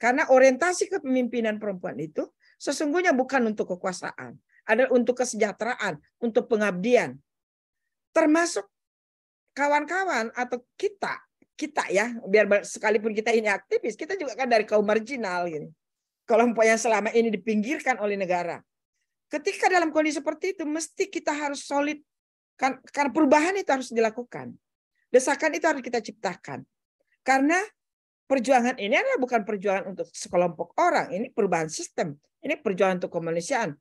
Karena orientasi kepemimpinan perempuan itu sesungguhnya bukan untuk kekuasaan, adalah untuk kesejahteraan, untuk pengabdian. Termasuk kawan-kawan atau kita, kita ya, biar sekalipun kita ini aktivis, kita juga kan dari kaum marginal gitu. Kelompok yang selama ini dipinggirkan oleh negara. Ketika dalam kondisi seperti itu, mesti kita harus solid Kan, karena perubahan itu harus dilakukan. Desakan itu harus kita ciptakan. Karena perjuangan ini adalah bukan perjuangan untuk sekelompok orang. Ini perubahan sistem. Ini perjuangan untuk kemanusiaan.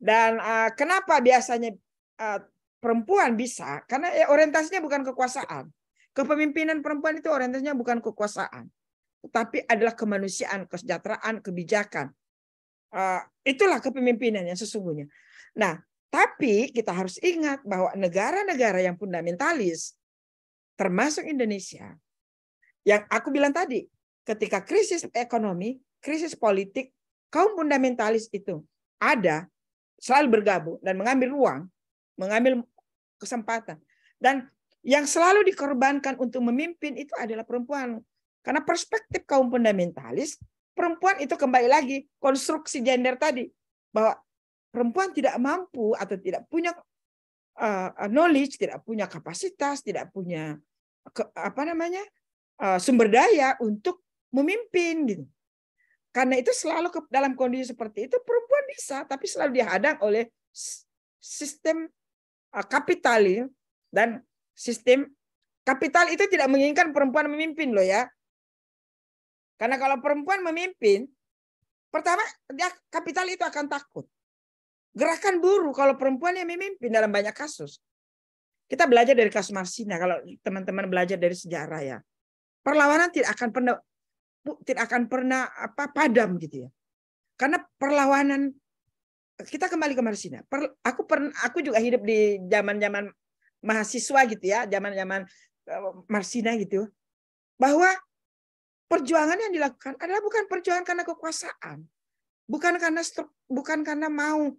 Dan uh, kenapa biasanya uh, perempuan bisa? Karena ya, orientasinya bukan kekuasaan. Kepemimpinan perempuan itu orientasinya bukan kekuasaan. tapi adalah kemanusiaan, kesejahteraan, kebijakan. Uh, itulah kepemimpinannya sesungguhnya. Nah, tapi kita harus ingat bahwa negara-negara yang fundamentalis, termasuk Indonesia, yang aku bilang tadi, ketika krisis ekonomi, krisis politik, kaum fundamentalis itu ada, selalu bergabung dan mengambil ruang, mengambil kesempatan. Dan yang selalu dikorbankan untuk memimpin itu adalah perempuan. Karena perspektif kaum fundamentalis, perempuan itu kembali lagi konstruksi gender tadi. Bahwa perempuan tidak mampu atau tidak punya eh, eh, knowledge, tidak punya kapasitas, tidak punya apa namanya eh, sumber daya untuk memimpin gitu. Karena itu selalu dalam kondisi seperti itu perempuan bisa, tapi selalu dihadang oleh sistem uh, kapital ya. dan sistem kapital itu tidak menginginkan perempuan memimpin loh ya. Karena kalau perempuan memimpin, pertama dia kapital itu akan takut. Gerakan buruh kalau perempuan yang memimpin dalam banyak kasus. Kita belajar dari kasus Marsina kalau teman-teman belajar dari sejarah ya. Perlawanan tidak akan pernah tidak akan pernah apa padam gitu ya. Karena perlawanan kita kembali ke Marsina. Per, aku pernah aku juga hidup di zaman-zaman mahasiswa gitu ya, zaman-zaman eh, Marsina gitu. Bahwa perjuangan yang dilakukan adalah bukan perjuangan karena kekuasaan, bukan karena bukan karena mau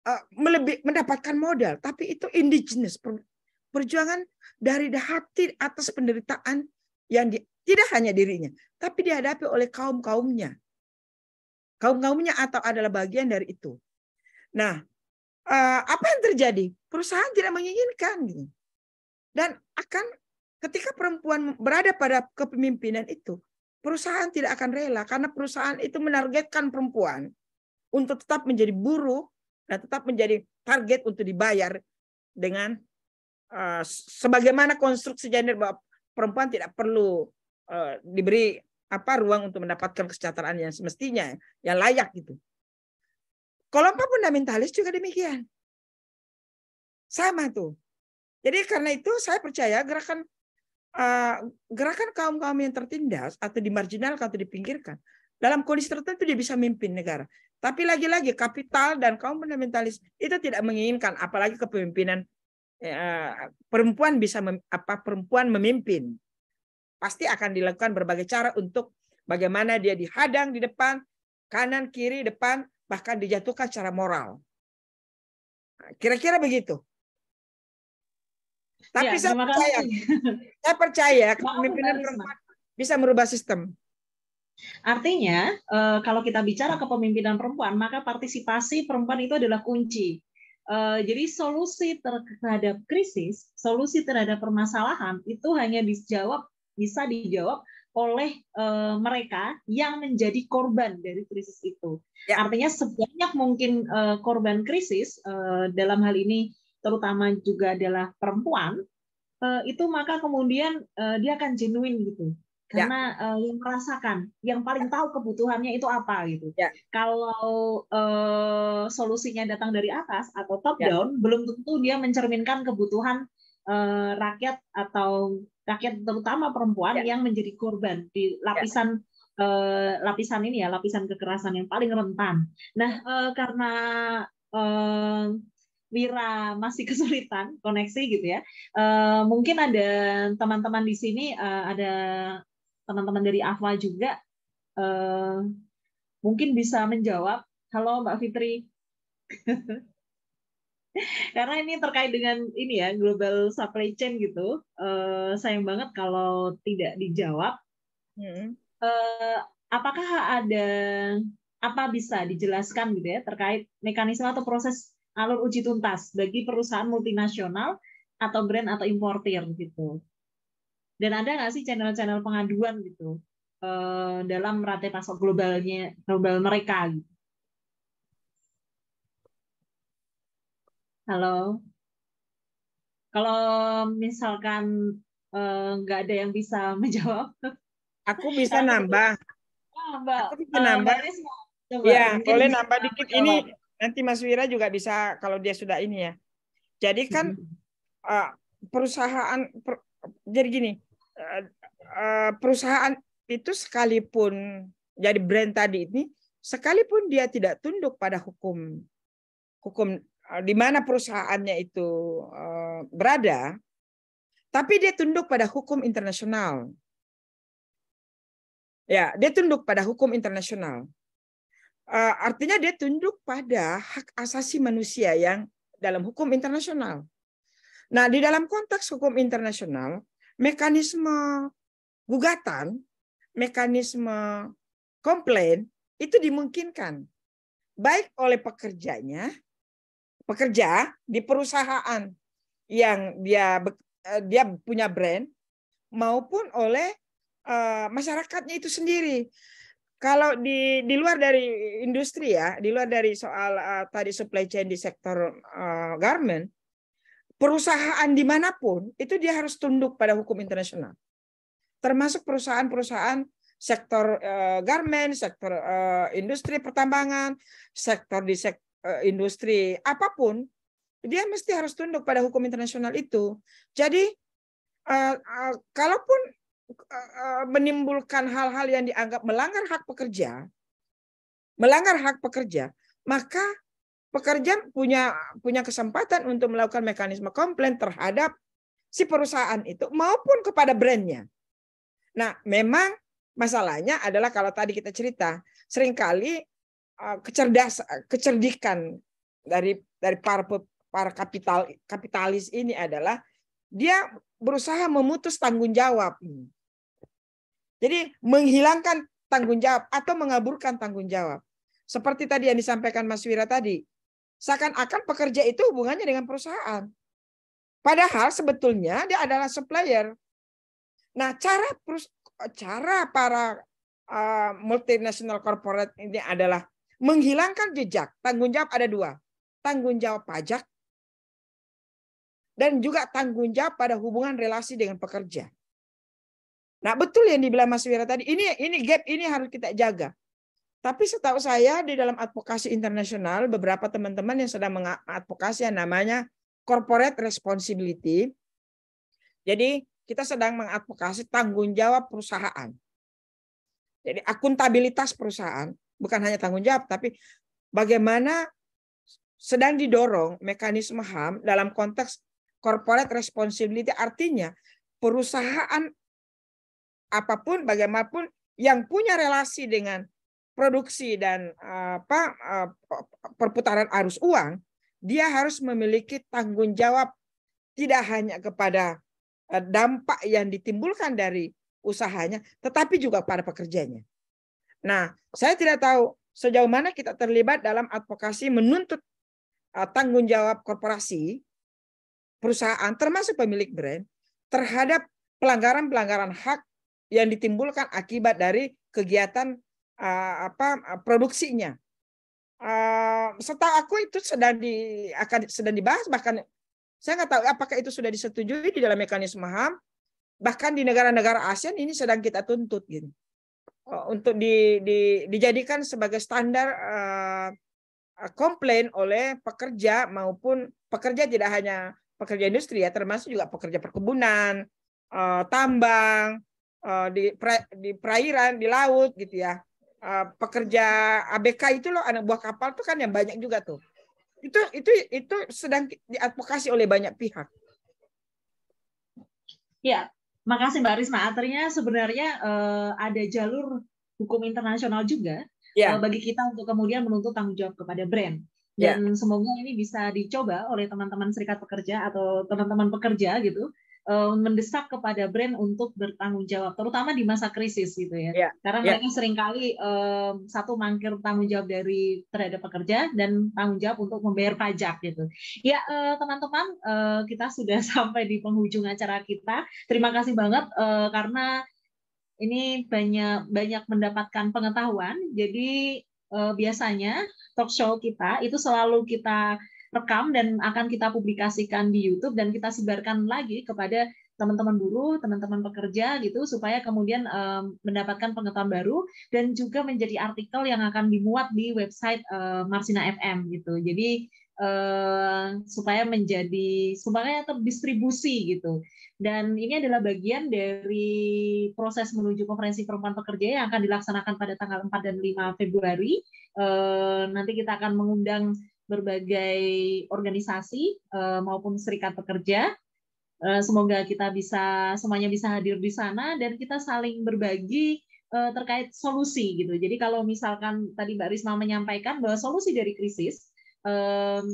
Eh, melebih, mendapatkan modal, tapi itu indigenous perjuangan dari hati atas penderitaan yang di, tidak hanya dirinya, tapi dihadapi oleh kaum kaumnya, kaum kaumnya atau adalah bagian dari itu. Nah, eh, apa yang terjadi? Perusahaan tidak menginginkan gitu. dan akan ketika perempuan berada pada kepemimpinan itu, perusahaan tidak akan rela karena perusahaan itu menargetkan perempuan untuk tetap menjadi buruh nah tetap menjadi target untuk dibayar dengan uh, sebagaimana konstruksi gender bahwa perempuan tidak perlu uh, diberi apa ruang untuk mendapatkan kesejahteraan yang semestinya yang layak gitu. Kelompok fundamentalis juga demikian. Sama tuh. Jadi karena itu saya percaya gerakan uh, gerakan kaum-kaum yang tertindas atau dimarginalkan atau dipinggirkan dalam kondisi tertentu dia bisa memimpin negara. Tapi lagi-lagi kapital dan kaum fundamentalis itu tidak menginginkan apalagi kepemimpinan eh, perempuan bisa mem, apa perempuan memimpin. Pasti akan dilakukan berbagai cara untuk bagaimana dia dihadang di depan, kanan kiri depan bahkan dijatuhkan secara moral. Nah, kira-kira begitu.
Tapi ya, saya percaya,
saya percaya kepemimpinan perempuan bisa merubah
sistem. Artinya, eh, kalau kita bicara kepemimpinan perempuan, maka partisipasi perempuan itu adalah kunci. Eh, jadi solusi terhadap krisis, solusi terhadap permasalahan itu hanya dijawab bisa dijawab oleh eh, mereka yang menjadi korban dari krisis itu. Ya. Artinya sebanyak mungkin korban krisis dalam hal ini terutama juga adalah perempuan itu maka kemudian dia akan genuine gitu. Ya. karena ya. uh, yang merasakan, yang paling tahu kebutuhannya itu apa gitu. Ya. Kalau uh, solusinya datang dari atas atau top ya. down, belum tentu dia mencerminkan kebutuhan uh, rakyat atau rakyat terutama perempuan ya. yang menjadi korban di lapisan ya. uh, lapisan ini ya, lapisan kekerasan yang paling rentan. Nah, uh, karena uh, Wira masih kesulitan koneksi gitu ya. Uh, mungkin ada teman-teman di sini uh, ada teman-teman dari AFWA juga eh, mungkin bisa menjawab. Halo Mbak Fitri. Karena ini terkait dengan ini ya global supply chain gitu. Eh, sayang banget kalau tidak dijawab. Hmm. Eh, apakah ada apa bisa dijelaskan gitu ya terkait mekanisme atau proses alur uji tuntas bagi perusahaan multinasional atau brand atau importer gitu. Dan ada nggak sih channel-channel pengaduan gitu uh, dalam rantai pasok globalnya global mereka? Gitu? Halo. Kalau misalkan eh, nggak uh, ada yang bisa menjawab, aku
bisa nambah.
Ah, Mbak. Aku bisa eh, nambah. Coba, ya, boleh nambah dikit Kalau... ini
nanti Mas Wira juga bisa kalau dia sudah ini ya. Jadi kan uh, perusahaan per, jadi gini, Eh, eh, perusahaan itu sekalipun jadi brand tadi ini sekalipun dia tidak tunduk pada hukum hukum eh, di mana perusahaannya itu berada tapi dia tunduk pada hukum internasional ya dia tunduk pada hukum internasional artinya dia tunduk pada hak asasi manusia yang dalam hukum internasional nah di dalam konteks hukum internasional mekanisme gugatan, mekanisme komplain itu dimungkinkan baik oleh pekerjanya, pekerja di perusahaan yang dia eh, dia punya brand maupun oleh eh, masyarakatnya itu sendiri. Kalau di di luar dari industri ya, di luar dari soal uh, tadi supply chain di sektor uh, garment, perusahaan dimanapun itu dia harus tunduk pada hukum internasional. Termasuk perusahaan-perusahaan sektor uh, eh, garment, sektor uh, industri pertambangan, sektor di sek, uh, industri apapun, dia mesti harus tunduk pada hukum internasional itu. Jadi uh, uh, kalaupun menimbulkan hal-hal yang dianggap melanggar hak pekerja, melanggar hak pekerja, maka pekerja punya punya kesempatan untuk melakukan mekanisme komplain terhadap si perusahaan itu maupun kepada brandnya. Nah, memang masalahnya adalah kalau tadi kita cerita, seringkali eh, kecerdas eh, kecerdikan dari dari para para kapital kapitalis ini adalah dia berusaha memutus tanggung jawab. Jadi menghilangkan tanggung jawab atau mengaburkan tanggung jawab. Seperti tadi yang disampaikan Mas Wira tadi, Seakan-akan pekerja itu hubungannya dengan perusahaan. Padahal sebetulnya dia adalah supplier. Nah, cara cara para uh, multinational corporate ini adalah menghilangkan jejak. Tanggung jawab ada dua. Tanggung jawab pajak dan juga tanggung jawab pada hubungan relasi dengan pekerja. Nah, betul yang dibilang Mas Wira tadi. Ini ini gap ini harus kita jaga. Tapi setahu saya di dalam advokasi internasional beberapa teman-teman yang sedang mengadvokasi yang namanya corporate responsibility. Jadi kita sedang mengadvokasi tanggung jawab perusahaan. Jadi akuntabilitas perusahaan bukan hanya tanggung jawab tapi bagaimana sedang didorong mekanisme HAM dalam konteks corporate responsibility artinya perusahaan apapun bagaimanapun yang punya relasi dengan produksi dan eh, apa eh, perputaran arus uang, dia harus memiliki tanggung jawab tidak hanya kepada eh, dampak yang ditimbulkan dari usahanya, tetapi juga pada pekerjanya. Nah, saya tidak tahu sejauh mana kita terlibat dalam advokasi menuntut tanggung jawab korporasi, perusahaan, termasuk pemilik brand, terhadap pelanggaran-pelanggaran hak yang ditimbulkan akibat dari kegiatan uh, apa eh, produksinya. Uh, setahu aku itu sedang di akan sedang dibahas bahkan saya nggak tahu apakah itu sudah disetujui di dalam mekanisme HAM bahkan di negara-negara ASEAN ini sedang kita tuntut gitu untuk di, di, dijadikan sebagai standar uh, komplain oleh pekerja maupun pekerja tidak hanya pekerja industri ya termasuk juga pekerja perkebunan, uh, tambang, uh, di pra, di perairan, di laut gitu ya. Eh, pekerja ABK itu loh anak buah kapal tuh kan yang banyak juga tuh. Itu itu itu sedang diadvokasi oleh banyak pihak.
Ya, makasih Mbak Risma. Artinya sebenarnya uh, ada jalur hukum internasional juga ya. uh, bagi kita untuk kemudian menuntut tanggung jawab kepada brand. Ya. Dan ya. semoga ini bisa dicoba oleh teman-teman serikat pekerja atau teman-teman pekerja gitu Eh, mendesak kepada brand untuk bertanggung jawab, terutama di masa krisis gitu ya. Yeah. Karena yeah. Ya. seringkali um, satu mangkir tanggung jawab dari terhadap pekerja dan tanggung jawab untuk membayar pajak gitu. Ya teman eh, teman-teman, uh, kita sudah sampai di penghujung acara kita. Terima kasih banget uh, karena ini banyak banyak mendapatkan pengetahuan. Jadi uh, biasanya talk show kita itu selalu kita rekam dan akan kita publikasikan di YouTube dan kita sebarkan lagi kepada teman-teman buruh, teman-teman pekerja gitu supaya kemudian um, mendapatkan pengetahuan baru dan juga menjadi artikel yang akan dimuat di website uh, Marsina FM gitu. Jadi uh, supaya menjadi supaya terdistribusi gitu. Dan ini adalah bagian dari proses menuju konferensi perempuan pekerja yang akan dilaksanakan pada tanggal 4 dan 5 Februari. Uh, nanti kita akan mengundang berbagai organisasi uh, maupun serikat pekerja. Uh, semoga kita bisa semuanya bisa hadir di sana dan kita saling berbagi uh, terkait solusi gitu. Jadi kalau misalkan tadi Mbak Risma menyampaikan bahwa solusi dari krisis um,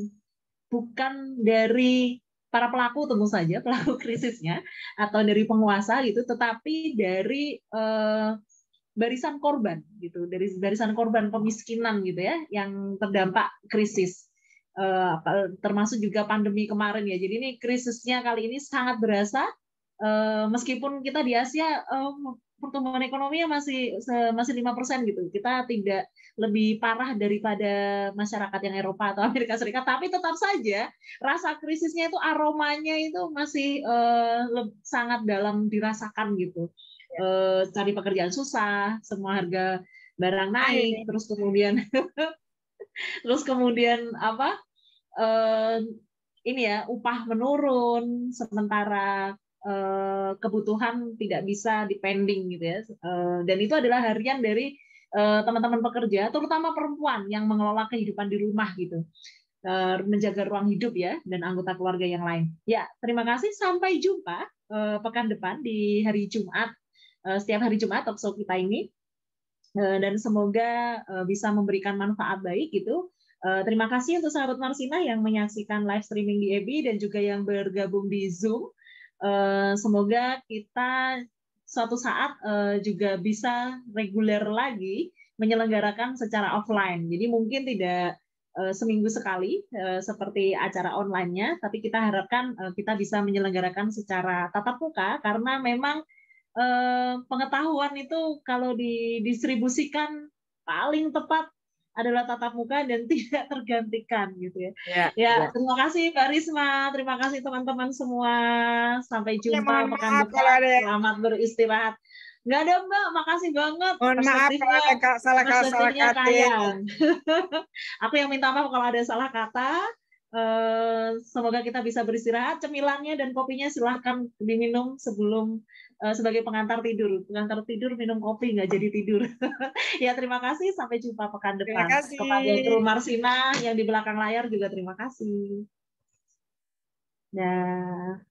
bukan dari para pelaku tentu saja pelaku krisisnya atau dari penguasa gitu, tetapi dari uh, barisan korban gitu, dari barisan korban pemiskinan gitu ya yang terdampak krisis. Eh, termasuk juga pandemi kemarin ya. Jadi ini krisisnya kali ini sangat berasa eh, meskipun kita di Asia eh, pertumbuhan ekonominya masih masih lima persen gitu. Kita tidak lebih parah daripada masyarakat yang Eropa atau Amerika Serikat, tapi tetap saja rasa krisisnya itu aromanya itu masih sangat dalam dirasakan gitu. cari pekerjaan susah, semua harga barang naik, iya. terus kemudian terus kemudian apa eh, ini ya upah menurun sementara eh, kebutuhan tidak bisa dipending gitu ya. Eh, dan itu adalah harian dari eh, teman-teman pekerja, terutama perempuan yang mengelola kehidupan di rumah gitu, eh, menjaga ruang hidup ya, dan anggota keluarga yang lain. Ya, terima kasih. Sampai jumpa eh, pekan depan di hari Jumat. Setiap hari Jumat talkshow kita ini, dan semoga bisa memberikan manfaat baik gitu Eh, terima kasih untuk sahabat Marsina yang menyaksikan live streaming di EBI dan juga yang bergabung di Zoom. Eh, semoga kita suatu saat eh, juga bisa reguler lagi menyelenggarakan secara offline. Jadi mungkin tidak seminggu sekali seperti acara online-nya, tapi kita harapkan kita bisa menyelenggarakan secara tatap muka karena memang pengetahuan itu kalau didistribusikan paling tepat adalah tatap muka dan tidak tergantikan gitu ya. Ya, ya, ya. terima kasih Mbak Risma, terima kasih teman-teman semua. Sampai jumpa ya, pekan depan. Selamat beristirahat. Nggak ada Mbak, makasih banget. Mohon maaf kalau ada salah kata. salah kata. Aku yang minta maaf kalau ada salah kata. Eh, semoga kita bisa beristirahat. Cemilannya dan kopinya silahkan diminum sebelum eh, sebagai pengantar tidur. Pengantar tidur minum kopi nggak jadi tidur. ya terima kasih. Sampai jumpa pekan depan. Terima kasih. Kepada Guru Marsina yang di belakang layar juga terima kasih. Dah.